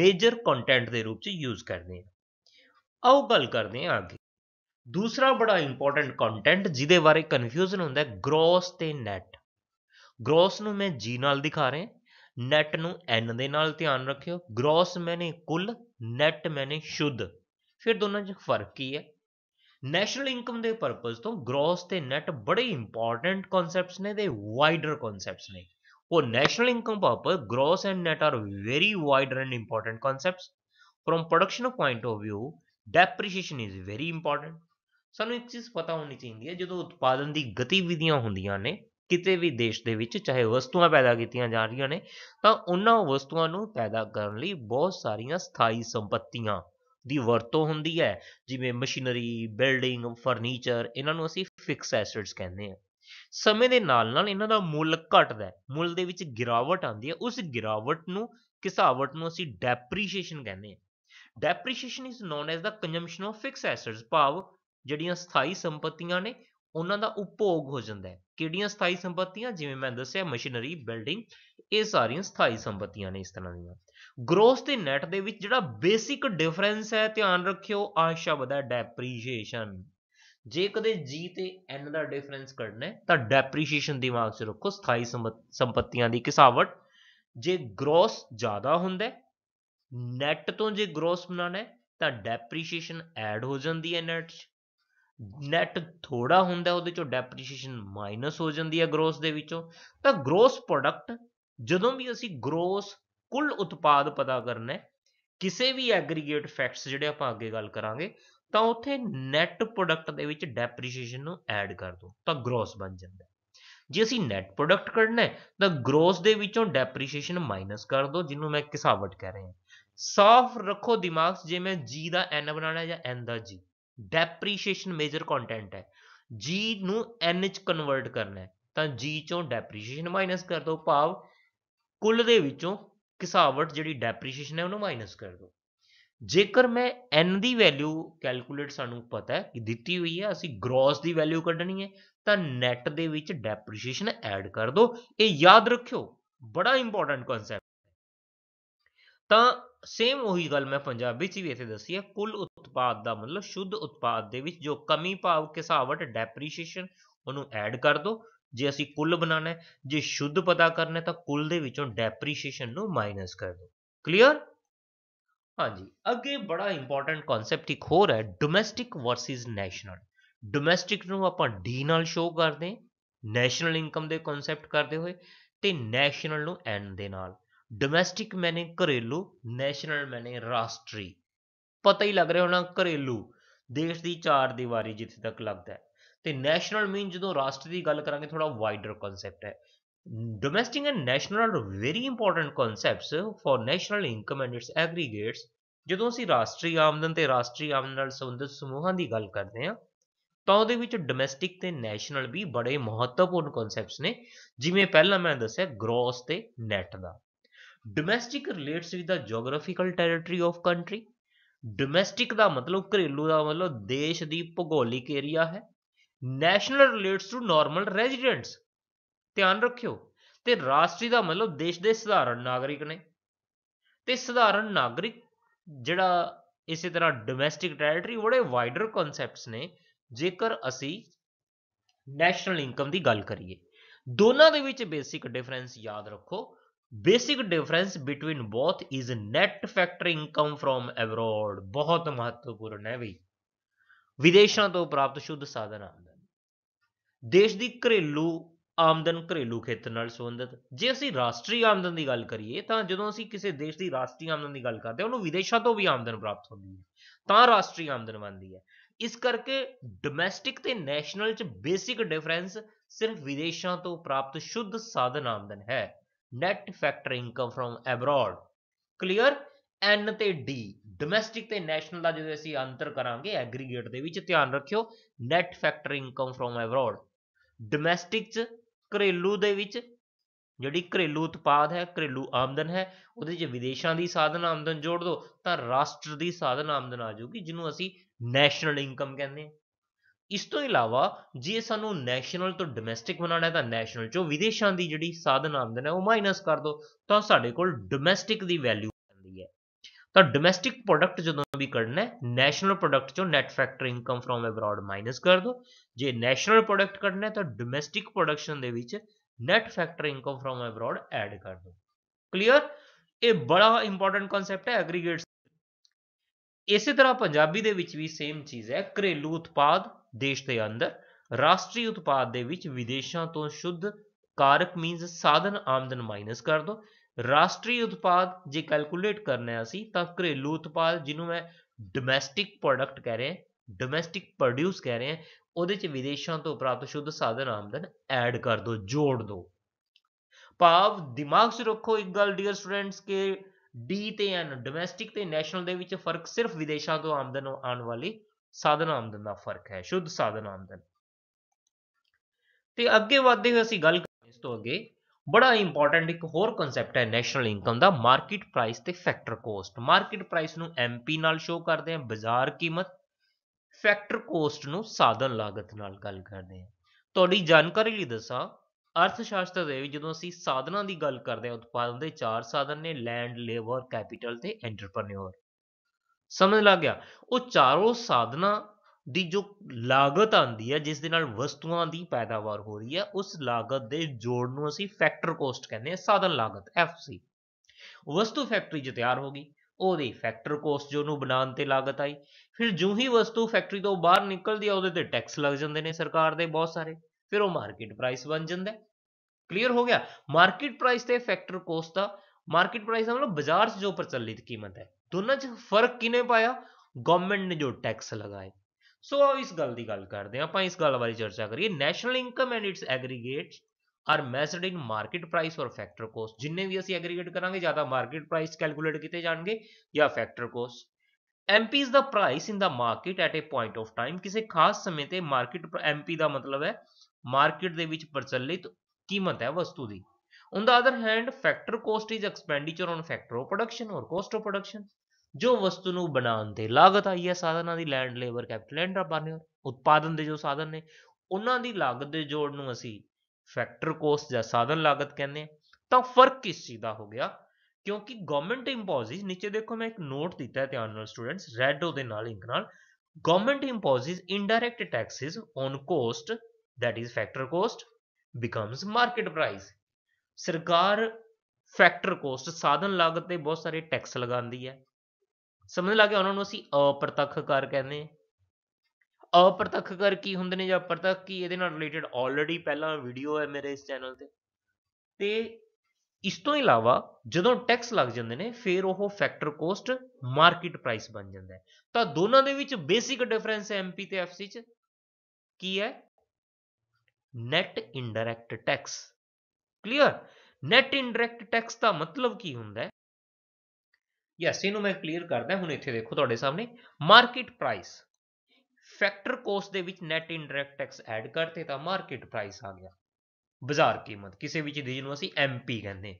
A: ਮੇਜਰ ਕੰਟੈਂਟ ਦੇ ਰੂਪ 'ਚ ਯੂਜ਼ ਕਰਦੇ ਹਾਂ ਆਓ ਗੱਲ ਕਰਦੇ ਹਾਂ ਅੱਗੇ ਦੂਸਰਾ ਬੜਾ ਇੰਪੋਰਟੈਂਟ ਕੰਟੈਂਟ ਜਿਹਦੇ ਬਾਰੇ ਕਨਫਿਊਜ਼ਨ ਹੁੰਦਾ ਹੈ ਗ੍ਰੋਸ ਤੇ ਨੈਟ ਗ੍ਰੋਸ ਨੂੰ ਮੈਂ ਜੀ ਨਾਲ ਦਿਖਾ ਰਿਹਾ ਨੈਟ ਨੂੰ ਐਨ ਦੇ ਨਾਲ ਧਿਆਨ ਰੱਖਿਓ ਗ੍ਰੋਸ ਮੈਨੇ ਕੁੱਲ ਨੈਟ ਮੈਨੇ ਸ਼ੁੱਧ ਫਿਰ ਦੋਨਾਂ 'ਚ ਫਰਕ ਕੀ ਹੈ ਨੈਸ਼ਨਲ ਇਨਕਮ ਦੇ ਪਰਪਸ ਤੋਂ ਗ੍ਰੋਸ ਤੇ ਨੈਟ ਬੜੇ ਇੰਪੋਰਟੈਂਟ ਕਨਸੈਪਟਸ ਨੇ ਦੇ ਵਾਈਡਰ ਕਨਸੈਪਟਸ ਨੇ ਉਹ national income purpose gross and net are very wider and important concepts firm production point of View depreciation is very important ਸਾਨੂੰ ਇੱਕ ਚੀਜ਼ ਪਤਾ ਹੋਣੀ ਚਾਹੀਦੀ ਹੈ ਜਦੋਂ ਉਤਪਾਦਨ ਦੀ ਗਤੀਵਿਧੀਆਂ ਹੁੰਦੀਆਂ ਨੇ ਕਿਤੇ ਵੀ ਦੇਸ਼ ਦੇ ਵਿੱਚ ਚਾਹੇ ਵਸਤੂਆਂ ਪੈਦਾ ਕੀਤੀਆਂ ਜਾ ਰਹੀਆਂ ਨੇ ਤਾਂ ਉਹਨਾਂ ਵਸਤੂਆਂ ਨੂੰ ਪੈਦਾ ਕਰਨ ਲਈ ਬਹੁਤ ਸਾਰੀਆਂ ਸਥਾਈ ਸੰਪਤੀਆਂ ਦੀ ਵਰਤੋਂ ਹੁੰਦੀ ਹੈ ਜਿਵੇਂ ਮਸ਼ੀਨਰੀ ਬਿਲਡਿੰਗ ਫਰਨੀਚਰ ਇਹਨਾਂ ਨੂੰ ਅਸੀਂ ਫਿਕਸ ਐਸੈਟਸ ਕਹਿੰਦੇ ਹਾਂ ਸਮੇਂ ਦੇ ਨਾਲ ਨਾਲ ਇਹਨਾਂ ਦਾ ਮੁੱਲ ਘਟਦਾ ਹੈ ਮੁੱਲ ਦੇ ਵਿੱਚ ਗਿਰਾਵਟ ਆਉਂਦੀ ਹੈ ਉਸ ਗਿਰਾਵਟ ਨੂੰ ਕਿਸਾਵਟ ਨੂੰ ਅਸੀਂ ਡੈਪਰੀਸ਼ੀਏਸ਼ਨ ਕਹਿੰਦੇ ਹਾਂ depreciation is known as the consumption of fix assets ਭਾਵ ਜਿਹੜੀਆਂ ਸਥਾਈ ਸੰਪਤੀਆਂ ਨੇ ਉਹਨਾਂ ਦਾ ਉਪਭੋਗ ਹੋ ਜਾਂਦਾ ਹੈ ਕਿਹੜੀਆਂ ਸਥਾਈ ਸੰਪਤੀਆਂ ਜਿਵੇਂ ਮੈਂ ਦੱਸਿਆ ਮਸ਼ੀਨਰੀ ਬਿਲਡਿੰਗ ਇਹ ਸਾਰੀਆਂ ਸਥਾਈ ਸੰਪਤੀਆਂ ਨੇ ਇਸ ਤਰ੍ਹਾਂ ਦੀਆਂ ਗ੍ਰੋਸ ਤੇ ਨੈਟ ਦੇ ਵਿੱਚ ਜਿਹੜਾ ਬੇਸਿਕ ਡਿਫਰੈਂਸ ਹੈ ਧਿਆਨ ਰੱਖਿਓ ਆ ਸ਼ਬਦ ਹੈ ਡੈਪਰੀਸ਼ੀਏਸ਼ਨ ਜੇ ਕਦੇ G ਤੇ N ਦਾ ਡਿਫਰੈਂਸ ਕੱਢਣਾ ਹੈ ਤਾਂ ਡੈਪਰੀਸ਼ੀਏਸ਼ਨ ਦਿਮਾਗ 'ਚ ਰੱਖੋ ਸਥਾਈ ਸੰਪਤੀਆਂ ਦੀ ਕਿਸਾਵਟ ਜੇ ਗ੍ਰੋਸ ਜ਼ਿਆਦਾ ਹੁੰਦਾ ਹੈ ਨੈਟ ਤੋਂ ਜੇ ਗ੍ਰੋਸ ਬਣਾਣਾ ਹੈ ਤਾਂ ਡੈਪਰੀਸ਼ੀਏਸ਼ਨ ਐਡ ਹੋ ਜਾਂਦੀ ਹੈ ਨੈਟ 'ਚ ਨੈਟ ਥੋੜਾ ਹੁੰਦਾ ਉਹਦੇ ਚੋਂ ਡੈਪਰੀਸੀਏਸ਼ਨ ਮਾਈਨਸ ਹੋ ਜਾਂਦੀ ਹੈ ਗ੍ਰੋਸ ਦੇ ਵਿੱਚੋਂ ਤਾਂ ਗ੍ਰੋਸ ਪ੍ਰੋਡਕਟ ਜਦੋਂ ਵੀ ਅਸੀਂ ਗ੍ਰੋਸ ਕੁੱਲ ਉਤਪਾਦ ਪਤਾ ਕਰਨਾ ਹੈ ਕਿਸੇ ਵੀ ਐਗਰੀਗੇਟ ਫੈਕਟਸ ਜਿਹੜੇ ਆਪਾਂ ਅੱਗੇ ਗੱਲ ਕਰਾਂਗੇ ਤਾਂ ਉੱਥੇ ਨੈਟ ਪ੍ਰੋਡਕਟ ਦੇ ਵਿੱਚ ਡੈਪਰੀਸੀਏਸ਼ਨ ਨੂੰ ਐਡ ਕਰ ਦੋ ਤਾਂ ਗ੍ਰੋਸ ਬਣ ਜਾਂਦਾ ਜੇ ਅਸੀਂ ਨੈਟ ਪ੍ਰੋਡਕਟ ਕਰਨਾ ਹੈ ਤਾਂ ਗ੍ਰੋਸ ਦੇ ਵਿੱਚੋਂ ਡੈਪਰੀਸੀਏਸ਼ਨ ਮਾਈਨਸ ਕਰ ਦੋ ਜਿਹਨੂੰ ਮੈਂ ਕਿਸਾਵਟ ਕਹਿ ਰਿਹਾ ਸਾਫ਼ ਰੱਖੋ ਦਿਮਾਗ ਜੇ ਮੈਂ ਜੀ ਦਾ ਐਨ ਬਣਾਣਾ ਹੈ ਜਾਂ ਐਨ ਦਾ ਜੀ ਡੈਪਰੀਸ਼ੀਏਸ਼ਨ ਮੇਜਰ ਕੰਟੈਂਟ ਹੈ G ਨੂੰ N ਚ ਕਨਵਰਟ ਕਰਨਾ ਹੈ ਤਾਂ G ਚੋਂ ਡੈਪਰੀਸ਼ੀਏਸ਼ਨ ਮਾਈਨਸ ਕਰ ਦਿਓ ਭਾਵ ਕੁੱਲ ਦੇ ਵਿੱਚੋਂ ਕਿਸਾਵਟ ਜਿਹੜੀ ਡੈਪਰੀਸ਼ੀਏਸ਼ਨ ਹੈ ਉਹਨੂੰ ਮਾਈਨਸ ਕਰ ਦਿਓ ਜੇਕਰ ਮੈਂ N ਦੀ ਵੈਲਿਊ ਕੈਲਕੂਲੇਟ ਸਾਨੂੰ ਪਤਾ ਹੈ ਕਿ ਦਿੱਤੀ ਹੋਈ ਹੈ ਅਸੀਂ ਗ੍ਰੋਸ ਦੀ ਵੈਲਿਊ ਕੱਢਣੀ ਹੈ ਤਾਂ ਨੈਟ ਦੇ ਵਿੱਚ ਡੈਪਰੀਸ਼ੀਏਸ਼ਨ ਐਡ ਕਰ ਦਿਓ ਇਹ ਯਾਦ ਰੱਖਿਓ ਬੜਾ ਇੰਪੋਰਟੈਂਟ ਕਨਸੈਪਟ ਤਾਂ ਸੇਮ ਉਹੀ ਗੱਲ ਮੈਂ ਪੰਜਾਬੀ 'ਚ ਵੀ ਇੱਥੇ ਦੱਸੀ ਹੈ ਕੁੱਲ ਉਤਪਾਦ ਦਾ ਮਤਲਬ ਸ਼ੁੱਧ ਉਤਪਾਦ ਦੇ ਵਿੱਚ ਜੋ ਕਮੀ ਭਾਵ ਕਿਸਾਵਟ ਡੈਪਰੀਸ਼ੀਏਸ਼ਨ ਉਹਨੂੰ ਐਡ ਕਰ ਦੋ ਜੇ ਅਸੀਂ ਕੁੱਲ ਬਣਾਣਾ ਹੈ ਜੇ ਸ਼ੁੱਧ ਪਤਾ ਕਰਨਾ ਹੈ ਤਾਂ ਕੁੱਲ ਦੇ ਵਿੱਚੋਂ ਡੈਪਰੀਸ਼ੀਏਸ਼ਨ ਨੂੰ ਮਾਈਨਸ ਕਰ ਦੋ ਕਲੀਅਰ ਹਾਂਜੀ ਅੱਗੇ ਬੜਾ ਇੰਪੋਰਟੈਂਟ ਕਨਸੈਪਟ ਇੱਕ ਹੋਰ ਹੈ ਡੋਮੈਸਟਿਕ ਵਰਸਸ ਨੈਸ਼ਨਲ ਡੋਮੈਸਟਿਕ ਨੂੰ ਆਪਾਂ ਡੀ ਨਾਲ ਸ਼ੋਅ ਕਰਦੇ ਨੈਸ਼ਨਲ ਇਨਕਮ ਦੇ ਕਨਸੈਪਟ ਕਰਦੇ ਹੋਏ ਤੇ ਨੈਸ਼ਨਲ ਨੂੰ ਐਨ ਦੇ ਨਾਲ ਡੋਮੈਸਟਿਕ ਮੈਨੇ ਘਰੇਲੂ ਨੈਸ਼ਨਲ ਮੈਨੇ ਰਾਸ਼ਟਰੀ ਪਤਾ ਹੀ ਲੱਗ ਰਿਹਾ ਹੋਣਾ ਘਰੇਲੂ ਦੇਸ਼ ਦੀ ਚਾਰ ਦੀਵਾਰੀ ਜਿੱਥੇ ਤੱਕ ਲੱਗਦਾ ਹੈ ਤੇ ਨੈਸ਼ਨਲ ਮੀਨ ਜਦੋਂ ਰਾਸ਼ਟਰ ਦੀ ਗੱਲ ਕਰਾਂਗੇ ਥੋੜਾ ਵਾਈਡਰ ਕਨਸੈਪਟ ਹੈ domestic and national are very important concepts for national income and its aggregates ਜਦੋਂ ਅਸੀਂ ਰਾਸ਼ਟਰੀ ਆਮਦਨ ਤੇ ਰਾਸ਼ਟਰੀ ਆਮਦਨ ਨਾਲ ਸੰਬੰਧਿਤ ਸਮੂਹਾਂ ਦੀ ਗੱਲ ਕਰਦੇ ਹਾਂ ਤਾਂ ਉਹਦੇ ਵਿੱਚ ਡੋਮੈਸਟਿਕ ਤੇ ਨੈਸ਼ਨਲ ਵੀ ਬੜੇ ਮਹੱਤਵਪੂਰਨ ਕਨਸੈਪਟਸ ਨੇ ਜਿਵੇਂ ਪਹਿਲਾਂ ਮੈਂ ਦੱਸਿਆ ਗ੍ਰੋਸ ਤੇ ਨੈਟ ਦਾ domestic relates with the geographical territory of country domestic ਦਾ ਮਤਲਬ ਘਰੇਲੂ ਦਾ ਮਤਲਬ ਦੇਸ਼ ਦੀ ਭੂਗੋਲਿਕ ਏਰੀਆ ਹੈ national relates to normal residents ਧਿਆਨ ਰੱਖਿਓ ਤੇ ਰਾਸ਼ਟਰੀ ਦਾ ਮਤਲਬ ਦੇਸ਼ ਦੇ ਸਧਾਰਨ ਨਾਗਰਿਕ ਨੇ ਤੇ ਸਧਾਰਨ ਨਾਗਰਿਕ ਜਿਹੜਾ ਇਸੇ ਤਰ੍ਹਾਂ ਡੋਮੈਸਟਿਕ ਟੈਰੀਟਰੀ ਬੜੇ ਵਾਈਡਰ ਕਨਸੈਪਟਸ ਨੇ ਜੇਕਰ ਅਸੀਂ ਨੈਸ਼ਨਲ ਇਨਕਮ ਦੀ ਗੱਲ ਕਰੀਏ ਦੋਨਾਂ ਦੇ ਵਿੱਚ ਬੇਸਿਕ ਡਿਫਰੈਂਸ ਯਾਦ ਰੱਖੋ basic difference between both is net factor income from abroad ਬਹੁਤ ਮਹੱਤਵਪੂਰਨ ਹੈ ਵੀ ਵਿਦੇਸ਼ਾਂ ਤੋਂ ਪ੍ਰਾਪਤ ਸ਼ੁੱਧ ਸਾਧਨ ਆਮਦਨ ਦੇਸ਼ ਦੀ ਘਰੇਲੂ ਆਮਦਨ ਘਰੇਲੂ ਖੇਤਰ ਨਾਲ ਸੰਬੰਧਿਤ ਜੇ ਅਸੀਂ ਰਾਸ਼ਟਰੀ ਆਮਦਨ ਦੀ ਗੱਲ ਕਰੀਏ ਤਾਂ ਜਦੋਂ ਅਸੀਂ ਕਿਸੇ ਦੇਸ਼ ਦੀ ਰਾਸ਼ਟਰੀ ਆਮਦਨ ਦੀ ਗੱਲ ਕਰਦੇ ਹਾਂ ਉਹਨੂੰ ਵਿਦੇਸ਼ਾਂ ਤੋਂ ਵੀ ਆਮਦਨ ਪ੍ਰਾਪਤ ਹੁੰਦੀ ਹੈ ਤਾਂ ਰਾਸ਼ਟਰੀ ਆਮਦਨ ਬਣਦੀ ਹੈ ਇਸ ਕਰਕੇ ਡੋਮੈਸਟਿਕ ਤੇ ਨੈਸ਼ਨਲ 'ਚ ਬੇਸਿਕ ਡਿਫਰੈਂਸ ਸਿਰਫ ਵਿਦੇਸ਼ਾਂ ਤੋਂ ਪ੍ਰਾਪਤ ਸ਼ੁੱਧ ਸਾਧਨ ਆਮਦਨ ਹੈ net factor income from abroad clear N ਤੇ ਡੀ ਡੋਮੈਸਟਿਕ ਤੇ ਨੈਸ਼ਨਲ ਦਾ ਜਦੋਂ ਅਸੀਂ ਅੰਤਰ ਕਰਾਂਗੇ ਐਗਰੀਗੇਟ ਦੇ ਵਿੱਚ ਧਿਆਨ ਰੱਖਿਓ net factor income from abroad domestic ਚ ਘਰੇਲੂ ਦੇ ਵਿੱਚ ਜਿਹੜੀ ਘਰੇਲੂ ਉਤਪਾਦ ਹੈ ਘਰੇਲੂ ਆਮਦਨ ਹੈ ਉਹਦੇ ਵਿੱਚ ਵਿਦੇਸ਼ਾਂ ਦੀ ਸਾਧਨ ਆਮਦਨ ਜੋੜ ਦਿਓ ਤਾਂ ਰਾਸ਼ਟਰ ਦੀ ਸਾਧਨ ਆਮਦਨ ਆ ਜਾਊਗੀ ਜਿਹਨੂੰ ਅਸੀਂ ਨੈਸ਼ਨਲ ਇਨਕਮ ਕਹਿੰਦੇ ਹਾਂ ਇਸ ਤੋਂ ਇਲਾਵਾ ਜੇ ਸਾਨੂੰ ਨੈਸ਼ਨਲ ਤੋਂ ਡੋਮੈਸਟਿਕ ਬਣਾਉਣਾ ਹੈ ਤਾਂ ਨੈਸ਼ਨਲ ਚੋਂ ਵਿਦੇਸ਼ਾਂ ਦੀ ਜਿਹੜੀ ਸਾਧਨ ਆਮਦਨ ਹੈ ਉਹ ਮਾਈਨਸ ਕਰ ਦੋ ਤਾਂ ਸਾਡੇ ਕੋਲ ਡੋਮੈਸਟਿਕ ਦੀ ਵੈਲਿਊ ਆਉਂਦੀ ਹੈ ਤਾਂ ਡੋਮੈਸਟਿਕ ਪ੍ਰੋਡਕਟ ਜਦੋਂ ਵੀ ਕੱਢਣਾ ਹੈ ਨੈਸ਼ਨਲ ਪ੍ਰੋਡਕਟ ਚੋਂ net factor income from abroad minus ਕਰ ਦੋ ਜੇ ਨੈਸ਼ਨਲ ਪ੍ਰੋਡਕਟ ਕੱਢਣਾ ਹੈ ਤਾਂ ਡੋਮੈਸਟਿਕ ਪ੍ਰੋਡਕਸ਼ਨ ਦੇ ਵਿੱਚ net factor income from abroad add ਕਰ ਦੋ ਕਲੀਅਰ ਇਹ ਬੜਾ ਇੰਪੋਰਟੈਂਟ ਕਨਸੈਪਟ ਹੈ ਐਗਰੀਗੇਟਸ ਇਸੇ ਤਰ੍ਹਾਂ ਪੰਜਾਬੀ ਦੇ ਵਿੱਚ ਵੀ ਸੇਮ ਚੀਜ਼ ਹੈ ਘਰੇਲੂ ਉਤਪਾਦ ਦੇਸ਼ ਦੇ ਅੰਦਰ ਰਾਸ਼ਟਰੀ ਉਤਪਾਦ ਦੇ ਵਿੱਚ ਵਿਦੇਸ਼ਾਂ ਤੋਂ ਸ਼ੁੱਧ ਕਾਰਕ ਮੀਨਸ ਸਾਧਨ ਆਮਦਨ ਮਾਈਨਸ ਕਰ ਦੋ ਰਾਸ਼ਟਰੀ ਉਤਪਾਦ ਜੇ ਕੈਲਕੂਲੇਟ ਕਰਨਾ ਹੈ ਅਸੀਂ ਤਾਂ ਘਰੇਲੂ ਉਤਪਾਦ ਜਿਹਨੂੰ ਮੈਂ ਡੋਮੈਸਟਿਕ ਪ੍ਰੋਡਕਟ ਕਹਿ ਰਹੇ ਹਾਂ ਡੋਮੈਸਟਿਕ ਪ੍ਰੋਡਿਊਸ ਕਹਿ ਰਹੇ ਹਾਂ ਉਹਦੇ ਚ ਵਿਦੇਸ਼ਾਂ ਤੋਂ ਪ੍ਰਾਪਤ ਸ਼ੁੱਧ ਸਾਧਨ ਆਮਦਨ ਐਡ ਕਰ ਦੋ ਜੋੜ ਦੋ ਭਾਵ ਦਿਮਾਗ 'ਚ ਰੱਖੋ ਇੱਕ ਗੱਲ ਡੀਅਰ ਸਟੂਡੈਂਟਸ ਕਿ D ਤੇ N domestic ਤੇ national ਦੇ ਵਿੱਚ ਫਰਕ ਸਿਰਫ ਵਿਦੇਸ਼ਾਂ ਤੋਂ ਆਮਦਨ ਆਉਣ ਵਾਲੀ ਸਾਧਨ ਆਮਦਨ ਦਾ ਫਰਕ ਹੈ ਸ਼ੁੱਧ ਸਾਧਨ ਆਮਦਨ ਤੇ ਅੱਗੇ ਵਧਦੇ ਹੋਏ ਅਸੀਂ ਗੱਲ ਇਸ ਤੋਂ ਅੱਗੇ ਬੜਾ ਇੰਪੋਰਟੈਂਟ ਇੱਕ ਹੋਰ ਕਨਸੈਪਟ ਹੈ ਨੈਸ਼ਨਲ ਇਨਕਮ ਦਾ ਮਾਰਕੀਟ ਪ੍ਰਾਈਸ ਤੇ ਫੈਕਟਰ ਕੋਸਟ ਮਾਰਕੀਟ ਪ੍ਰਾਈਸ ਨੂੰ MP ਨਾਲ ਸ਼ੋਅ ਕਰਦੇ ਹਾਂ ਬਾਜ਼ਾਰ ਕੀਮਤ ਫੈਕਟਰ ਕੋਸਟ ਨੂੰ ਸਾਧਨ ਲਾਗਤ ਨਾਲ ਗੱਲ ਕਰਦੇ ਹਾਂ ਤੁਹਾਡੀ ਜਾਣਕਾਰੀ ਲਈ ਦੱਸਾਂ ਅਰਥ ਸ਼ਾਸਤਰ ਦੇ ਵਿੱਚ ਜਦੋਂ ਅਸੀਂ ਸਾਧਨਾਂ ਦੀ ਗੱਲ ਕਰਦੇ ਹਾਂ ਉਤਪਾਦਨ ਦੇ ਚਾਰ ਸਾਧਨ ਨੇ ਲੈਂਡ ਲੇਬਰ ਕੈਪੀਟਲ ਤੇ ਐਂਟਰਪ੍ਰੈਨਿਓਰ ਸਮਝ ਲੱਗ ਗਿਆ ਉਹ ਚਾਰੋਂ ਸਾਧਨਾਂ ਦੀ ਜੋ ਲਾਗਤ ਆਂਦੀ ਹੈ ਜਿਸ ਦੇ ਨਾਲ ਵਸਤੂਆਂ ਦੀ ਪੈਦਾਵਾਰ ਹੋ ਰਹੀ ਹੈ ਉਸ ਲਾਗਤ ਦੇ ਜੋੜ ਨੂੰ ਅਸੀਂ ਫੈਕਟਰ ਕੋਸਟ ਕਹਿੰਦੇ ਹਾਂ ਸਾਧਨ ਲਾਗਤ ਐਫਸੀ ਵਸਤੂ ਫੈਕਟਰੀ 'ਚ ਤਿਆਰ ਹੋ ਗਈ ਉਹਦੀ ਫੈਕਟਰ ਕੋਸਟ ਜੋ ਨੂੰ ਬਣਾਉਣ ਤੇ ਲਾਗਤ ਆਈ ਫਿਰ ਜਿਉਂ ਹੀ ਵਸਤੂ ਫੈਕਟਰੀ ਤੋਂ ਬਾਹਰ ਨਿਕਲਦੀ ਹੈ ਉਹਦੇ ਤੇ ਟੈਕਸ ਲੱਗ ਜਾਂਦੇ ਨੇ ਸਰਕਾਰ ਦੇ ਬਹੁਤ ਸਾਰੇ फिर ਉਹ मार्केट प्राइस बन ਜਾਂਦਾ ਹੈ क्लियर हो गया मार्केट प्राइस थे फैक्टर कोस्ट का मार्केट प्राइस मतलब बाजार से जो प्रचलित कीमत है दोनों च फर्क किने पाया गवर्नमेंट ने जो टैक्स लगाए सो so, इस गल की गल करते हैं आप इस गल बारे चर्चा करिए national income and its aggregates are measured in market price और फैक्टर कोस्ट जिन्हें भी असं एग्रीगेट करा ज्यादा मार्केट प्राइस कैलकुलेट किए जाएंगे या factor cost M P is the price in the market at a point of time किसी खास समय से मार्केट एम पी का मतलब है ਮਾਰਕੀਟ ਦੇ ਵਿੱਚ ਪ੍ਰਚਲਿਤ ਕੀਮਤ ਹੈ ਵਸਤੂ ਦੀ on the other hand factor cost is expenditure on factor of production or cost of production ਜੋ ਵਸਤੂ ਨੂੰ ਬਣਾਉਣ ਤੇ ਲਾਗਤ ਆਈ ਹੈ ਸਾਧਨਾਂ ਦੀ ਲੈਂਡ ਲੇਬਰ ਕੈਪੀਟਲ ਐਂਡ ਬਾਨੇ ਉਤਪਾਦਨ ਦੇ ਜੋ ਸਾਧਨ ਨੇ ਉਹਨਾਂ ਦੀ ਲਾਗਤ ਦੇ ਜੋੜ ਨੂੰ ਅਸੀਂ ਫੈਕਟਰ ਕੋਸਟ ਜਾਂ ਸਾਧਨ ਲਾਗਤ ਕਹਿੰਦੇ ਤਾਂ ਫਰਕ ਕਿਸ ਚੀਜ਼ ਦਾ ਹੋ ਗਿਆ ਕਿਉਂਕਿ ਗਵਰਨਮੈਂਟ ਇੰਪੋਜ਼ਿਸ ਨੀਚੇ ਦੇਖੋ ਮੈਂ ਇੱਕ ਨੋਟ ਦਿੱਤਾ ਧਿਆਨ ਨਾਲ ਸਟੂਡੈਂਟਸ ਰੈਡ ਦੇ ਨਾਲ ਇੰਕ ਨਾਲ government imposes indirect taxes on cost that is factor cost becomes market price ਸਰਕਾਰ ਫੈਕਟਰ ਕੋਸਟ ਸਾਧਨ ਲਾਗਤ ਤੇ ਬਹੁਤ ਸਾਰੇ ਟੈਕਸ ਲਗਾਉਂਦੀ ਹੈ ਸਮਝ ਲਾ ਕੇ ਉਹਨਾਂ ਨੂੰ ਅਸੀਂ ਅਪ੍ਰਤੱਖ ਕਰ ਕਹਿੰਦੇ ਆ ਅਪ੍ਰਤੱਖ ਕਰ ਕੀ ਹੁੰਦੇ ਨੇ ਜਾਂ ਅਪ੍ਰਤੱਖ ਕੀ ਇਹਦੇ ਨਾਲ ਰਿਲੇਟਡ ਆਲਰੇਡੀ ਪਹਿਲਾਂ ਵੀਡੀਓ ਹੈ ਮੇਰੇ ਇਸ ਚੈਨਲ ਤੇ ਤੇ ਇਸ ਤੋਂ ਇਲਾਵਾ ਜਦੋਂ ਟੈਕਸ ਲੱਗ ਜਾਂਦੇ ਨੇ ਫਿਰ ਉਹ ਫੈਕਟਰ ਕੋਸਟ ਮਾਰਕੀਟ ਪ੍ਰਾਈਸ ਬਣ ਜਾਂਦਾ ਹੈ ਤਾਂ ਦੋਨਾਂ ਦੇ ਵਿੱਚ ਬੇਸਿਕ ਡਿਫਰੈਂਸ ਹੈ ਐਮਪੀ ਤੇ ਐਫਸੀ ਚ ਕੀ ਹੈ net indirect tax clear net indirect tax ਦਾ ਮਤਲਬ ਕੀ ਹੁੰਦਾ ਹੈ ਯੈਸ ਇਹਨੂੰ ਮੈਂ ਕਲੀਅਰ ਕਰਦਾ ਹੁਣ ਇੱਥੇ ਦੇਖੋ ਤੁਹਾਡੇ ਸਾਹਮਣੇ ਮਾਰਕੀਟ ਪ੍ਰਾਈਸ ਫੈਕਟਰ ਕੋਸਟ ਦੇ ਵਿੱਚ ਨੈਟ ਇਨਡਾਇਰੈਕਟ ਟੈਕਸ ਐਡ ਕਰਤੇ ਤਾਂ ਮਾਰਕੀਟ ਪ੍ਰਾਈਸ ਆ ਗਿਆ ਬਾਜ਼ਾਰ ਕੀਮਤ ਕਿਸੇ ਵੀ ਚੀਜ਼ ਜਿਹਨੂੰ ਅਸੀਂ ਐਮਪੀ ਕਹਿੰਦੇ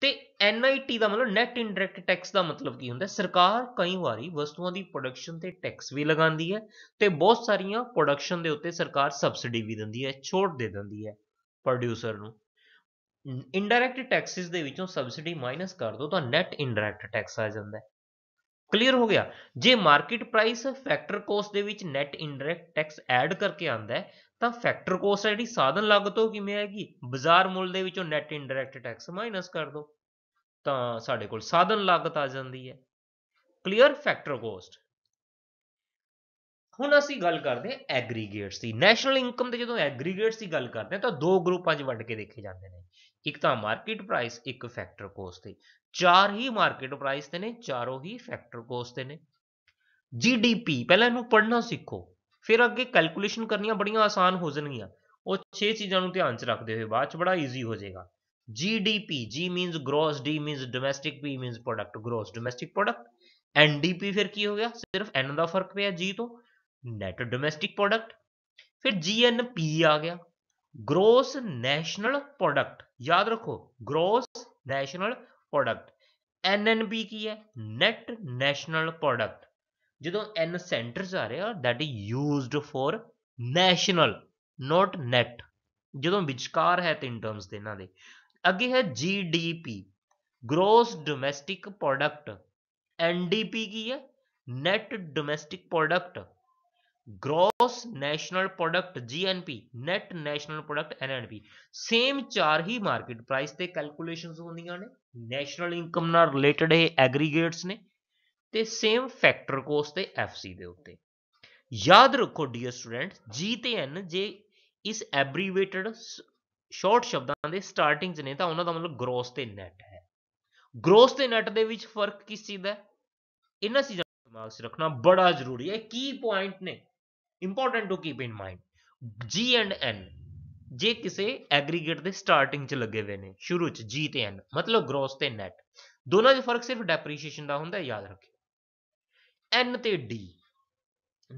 A: ਤੇ NIT ਦਾ ਮਤਲਬ ਨੈਟ ਇਨਡਾਇਰੈਕਟ ਟੈਕਸ ਦਾ ਮਤਲਬ ਕੀ ਹੁੰਦਾ ਸਰਕਾਰ ਕਈ ਵਾਰੀ ਵਸਤੂਆਂ ਦੀ ਪ੍ਰੋਡਕਸ਼ਨ ਤੇ ਟੈਕਸ ਵੀ ਲਗਾਉਂਦੀ ਹੈ ਤੇ ਬਹੁਤ ਸਾਰੀਆਂ ਪ੍ਰੋਡਕਸ਼ਨ ਦੇ ਉੱਤੇ ਸਰਕਾਰ ਸਬਸਿਡੀ ਵੀ ਦਿੰਦੀ ਹੈ ਛੋਟ ਦੇ ਦਿੰਦੀ ਹੈ ਪ੍ਰੋਡਿਊਸਰ ਨੂੰ ਇਨਡਾਇਰੈਕਟ ਟੈਕਸਿਸ ਦੇ ਵਿੱਚੋਂ ਸਬਸਿਡੀ ਮਾਈਨਸ ਕਰ ਦੋ ਤਾਂ ਨੈਟ ਇਨਡਾਇਰੈਕਟ ਟੈਕਸ ਆ ਜਾਂਦਾ ਹੈ ਕਲੀਅਰ ਹੋ ਗਿਆ ਜੇ ਮਾਰਕੀਟ ਪ੍ਰਾਈਸ ਫੈਕਟਰ ਕੋਸਟ ਦੇ ਵਿੱਚ ਨੈਟ ਇਨਡਾਇਰੈਕਟ ਟੈਕਸ ਐਡ ਕਰਕੇ ਆਂਦਾ ਹੈ ਤਾਂ ਫੈਕਟਰ ਕੋਸਟ ਜਿਹੜੀ ਸਾਧਨ ਲਾਗਤ ਉਹ ਕਿਵੇਂ ਆਏਗੀ ਬਾਜ਼ਾਰ ਮੁੱਲ ਦੇ ਵਿੱਚੋਂ ਨੈਟ ਇਨਡਾਇਰੈਕਟ ਟੈਕਸ ਮਾਈਨਸ ਕਰ ਦੋ ਤਾਂ ਸਾਡੇ ਕੋਲ ਸਾਧਨ ਲਾਗਤ ਆ ਜਾਂਦੀ ਹੈ ਕਲੀਅਰ ਫੈਕਟਰ ਕੋਸਟ ਹੁਣ ਅਸੀਂ ਗੱਲ ਕਰਦੇ ਹਾਂ ਐਗਰੀਗੇਟਸ ਦੀ ਨੈਸ਼ਨਲ ਇਨਕਮ ਦੇ ਜਦੋਂ ਐਗਰੀਗੇਟਸ ਦੀ ਗੱਲ ਕਰਦੇ ਹਾਂ ਤਾਂ ਦੋ ਗਰੁੱਪਾਂ 'ਚ ਵੰਡ ਕੇ ਦੇਖੇ ਜਾਂਦੇ ਨੇ ਇੱਕ ਤਾਂ ਮਾਰਕੀਟ ਪ੍ਰਾਈਸ ਇੱਕ ਫੈਕਟਰ ਕੋਸਟ ਤੇ ਚਾਰ ਹੀ ਮਾਰਕੀਟ ਪ੍ਰਾਈਸ ਤੇ ਨੇ ਚਾਰੋਂ ਹੀ ਫੈਕਟਰ ਕੋਸਟ ਤੇ ਨੇ ਜੀਡੀਪੀ ਪਹਿਲਾਂ ਇਹਨੂੰ ਪੜ੍ਹਨਾ ਸਿੱਖੋ फिर अगर कैलकुलेशन कर बड़िया आसान हो जाएगियाँ और छे चीज़ों ध्यान रखते हुए बाद बड़ा ईजी हो जाएगा G D P G means gross D means domestic P means product gross domestic product N D P फिर की हो गया सिर्फ एन का फर्क पे जी तो नैट डोमैसटिक प्रोडक्ट फिर जी एन पी आ गया ग्रोस नैशनल प्रोडक्ट याद रखो gross national product N N P की है नैट नैशनल प्रोडक्ट ਜਦੋਂ ਐਨ ਸੈਂਟਰਸ ਆ ਰਹੇ ਆ is used for national not net ਜਦੋਂ ਵਿਚਕਾਰ ਹੈ ਤਿੰਨ ਟਰਮਸ ਦੇ ਇਹਨਾਂ ਦੇ ਅੱਗੇ ਹੈ P gross domestic product P ਕੀ ਹੈ net domestic product gross national product P net national product P same ਚਾਰ ਹੀ ਮਾਰਕੀਟ ਪ੍ਰਾਈਸ ਤੇ ਕੈਲਕੂਲੇਸ਼ਨਸ ਹੁੰਦੀਆਂ ਨੇ ਨੈਸ਼ਨਲ ਇਨਕਮ ਨਾਲ ਰਿਲੇਟਡ ਇਹ ਐਗਰੀਗੇਟਸ ਨੇ ਤੇ ਸੇਮ ਫੈਕਟਰ ਕੋਸ ਤੇ FC ਦੇ ਉੱਤੇ ਯਾਦ ਰੱਖੋ ਡੀਅਰ ਸਟੂਡੈਂਟਸ G ਤੇ N ਜੇ ਇਸ ਐਬਰੀਵੇਟਡ ਸ਼ਾਰਟ ਸ਼ਬਦਾਂ ਦੇ ਸਟਾਰਟਿੰਗਸ ਨੇ ਤਾਂ ਉਹਨਾਂ ਦਾ ਮਤਲਬ ਗ੍ਰੋਸ ਤੇ ਨੈਟ ਹੈ ਗ੍ਰੋਸ ਤੇ ਨੈਟ ਦੇ ਵਿੱਚ ਫਰਕ ਕਿਸ ਚੀਜ਼ ਦਾ ਇਹਨਾਂ ਚੀਜ਼ਾਂ ਨੂੰ ਦਿਮਾਗ 'ਚ ਰੱਖਣਾ ਬੜਾ ਜ਼ਰੂਰੀ ਹੈ ਕੀ ਪੁਆਇੰਟ ਨੇ important to keep in mind G and N ਜੇ ਕਿਸੇ ਐਗਰੀਗੇਟ ਦੇ ਸਟਾਰਟਿੰਗ 'ਚ ਲੱਗੇ ਹੋਏ ਨੇ ਸ਼ੁਰੂ 'ਚ G ਤੇ N ਮਤਲਬ ਗ੍ਰੋਸ ਤੇ ਨੈਟ ਦੋਨਾਂ 'ਚ ਫਰਕ ਸਿਰਫ ਡੈਪਰੀਸ਼ੀਏਸ਼ਨ ਦਾ ਹੁੰਦਾ ਯਾਦ ਰੱਖਿਓ N ਤੇ D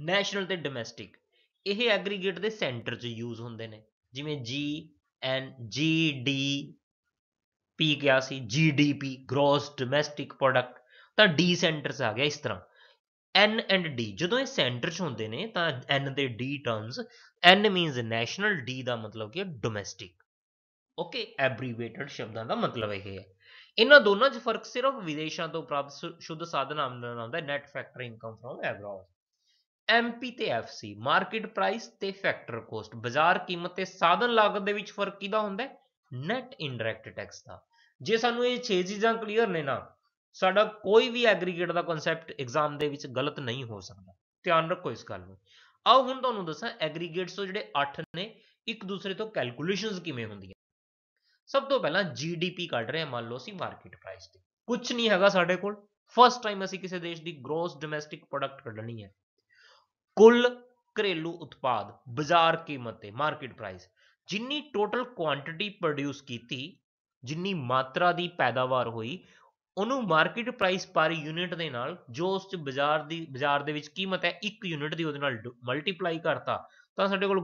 A: ਨੈਸ਼ਨਲ ਤੇ ਡੋਮੈਸਟਿਕ ਇਹ ਐਗਰੀਗੇਟ ਦੇ ਸੈਂਟਰ 'ਚ ਯੂਜ਼ ਹੁੰਦੇ ਨੇ ਜਿਵੇਂ G N G D P ਕਿਹਾ ਸੀ GDP ਗ੍ਰੋਸ ਡੋਮੈਸਟਿਕ ਪ੍ਰੋਡਕਟ ਤਾਂ D ਸੈਂਟਰਸ ਆ ਗਿਆ ਇਸ ਤਰ੍ਹਾਂ N ਐਂਡ D ਜਦੋਂ ਇਹ ਸੈਂਟਰ 'ਚ ਹੁੰਦੇ ਨੇ ਤਾਂ N ਤੇ D terms N means national D ਦਾ ਮਤਲਬ ਕਿ ਡੋਮੈਸਟਿਕ ਓਕੇ ਐਬਰੀਵੇਟਡ ਸ਼ਬਦਾਂ ਦਾ ਮਤਲਬ ਇਹ ਹੈ ਇਹਨਾਂ ਦੋਨਾਂ 'ਚ ਫਰਕ ਸਿਰਫ ਵਿਦੇਸ਼ਾਂ ਤੋਂ ਪ੍ਰਾਪਤ ਸ਼ੁੱਧ ਸਾਧਨ ਆਮਦਨ ਨਾਲ ਹੁੰਦਾ net factor income from abroad MP ਤੇ ਐਫਸੀ ਮਾਰਕੀਟ ਪ੍ਰਾਈਸ ਤੇ ਫੈਕਟਰ ਕੋਸਟ ਬਾਜ਼ਾਰ ਕੀਮਤ ਤੇ ਸਾਧਨ ਲਾਗਤ ਦੇ ਵਿੱਚ ਫਰਕ ਕਿਹਦਾ ਹੁੰਦਾ ਨੈਟ ਇਨਡਾਇਰੈਕਟ ਟੈਕਸ ਦਾ ਜੇ ਸਾਨੂੰ ਇਹ 6 ਚੀਜ਼ਾਂ ਕਲੀਅਰ ਨੇ ਨਾ ਸਾਡਾ ਕੋਈ ਵੀ ਐਗਰੀਗੇਟ ਦਾ ਕਨਸੈਪਟ ਐਗਜ਼ਾਮ ਦੇ ਵਿੱਚ ਗਲਤ ਨਹੀਂ ਹੋ ਸਕਦਾ ਧਿਆਨ ਰੱਖੋ ਇਸ ਗੱਲ ਨੂੰ ਆਓ ਹੁਣ ਤੁਹਾਨੂੰ ਦੱਸਾਂ ਐਗਰੀਗੇਟਸ ਤੋਂ ਜਿਹੜੇ 8 ਨੇ ਇੱਕ ਦੂਸਰੇ ਤੋਂ ਕੈਲਕੂਲੇਸ਼ਨਸ ਕਿਵੇਂ ਹੁੰਦੀਆਂ ਸਭ ਤੋਂ ਪਹਿਲਾਂ ਜੀਡੀਪੀ ਕੱਢ ਰਹੇ ਹਾਂ ਮੰਨ ਲਓ ਅਸੀਂ ਮਾਰਕੀਟ ਪ੍ਰਾਈਸ ਤੇ ਕੁਝ ਨਹੀਂ ਹੈਗਾ ਸਾਡੇ ਕੋਲ ਫਰਸਟ ਟਾਈਮ ਅਸੀਂ ਕਿਸੇ ਦੇਸ਼ ਦੀ ਗ੍ਰੋਸ ਡੋਮੈਸਟਿਕ ਪ੍ਰੋਡਕਟ ਕੱਢਣੀ ਹੈ ਕੁੱਲ ਘਰੇਲੂ ਉਤਪਾਦ ਬਾਜ਼ਾਰ ਕੀਮਤ ਤੇ ਮਾਰਕੀਟ ਪ੍ਰਾਈਸ ਜਿੰਨੀ ਟੋਟਲ ਕੁਆਂਟੀਟੀ ਪ੍ਰੋਡਿਊਸ ਕੀਤੀ ਜਿੰਨੀ ਮਾਤਰਾ ਦੀ ਪੈਦਾਵਾਰ ਹੋਈ ਉਹਨੂੰ ਮਾਰਕੀਟ ਪ੍ਰਾਈਸ ਪਰ ਯੂਨਿਟ ਦੇ ਨਾਲ ਜੋ ਉਸ ਚ ਬਾਜ਼ਾਰ ਦੀ ਬਾਜ਼ਾਰ ਦੇ ਵਿੱਚ ਕੀਮਤ ਹੈ ਇੱਕ ਯੂਨਿਟ ਦੀ ਉਹਦੇ ਨਾਲ ਮਲਟੀਪਲਾਈ ਕਰਤਾ ਤਾਂ ਸਾਡੇ ਕੋਲ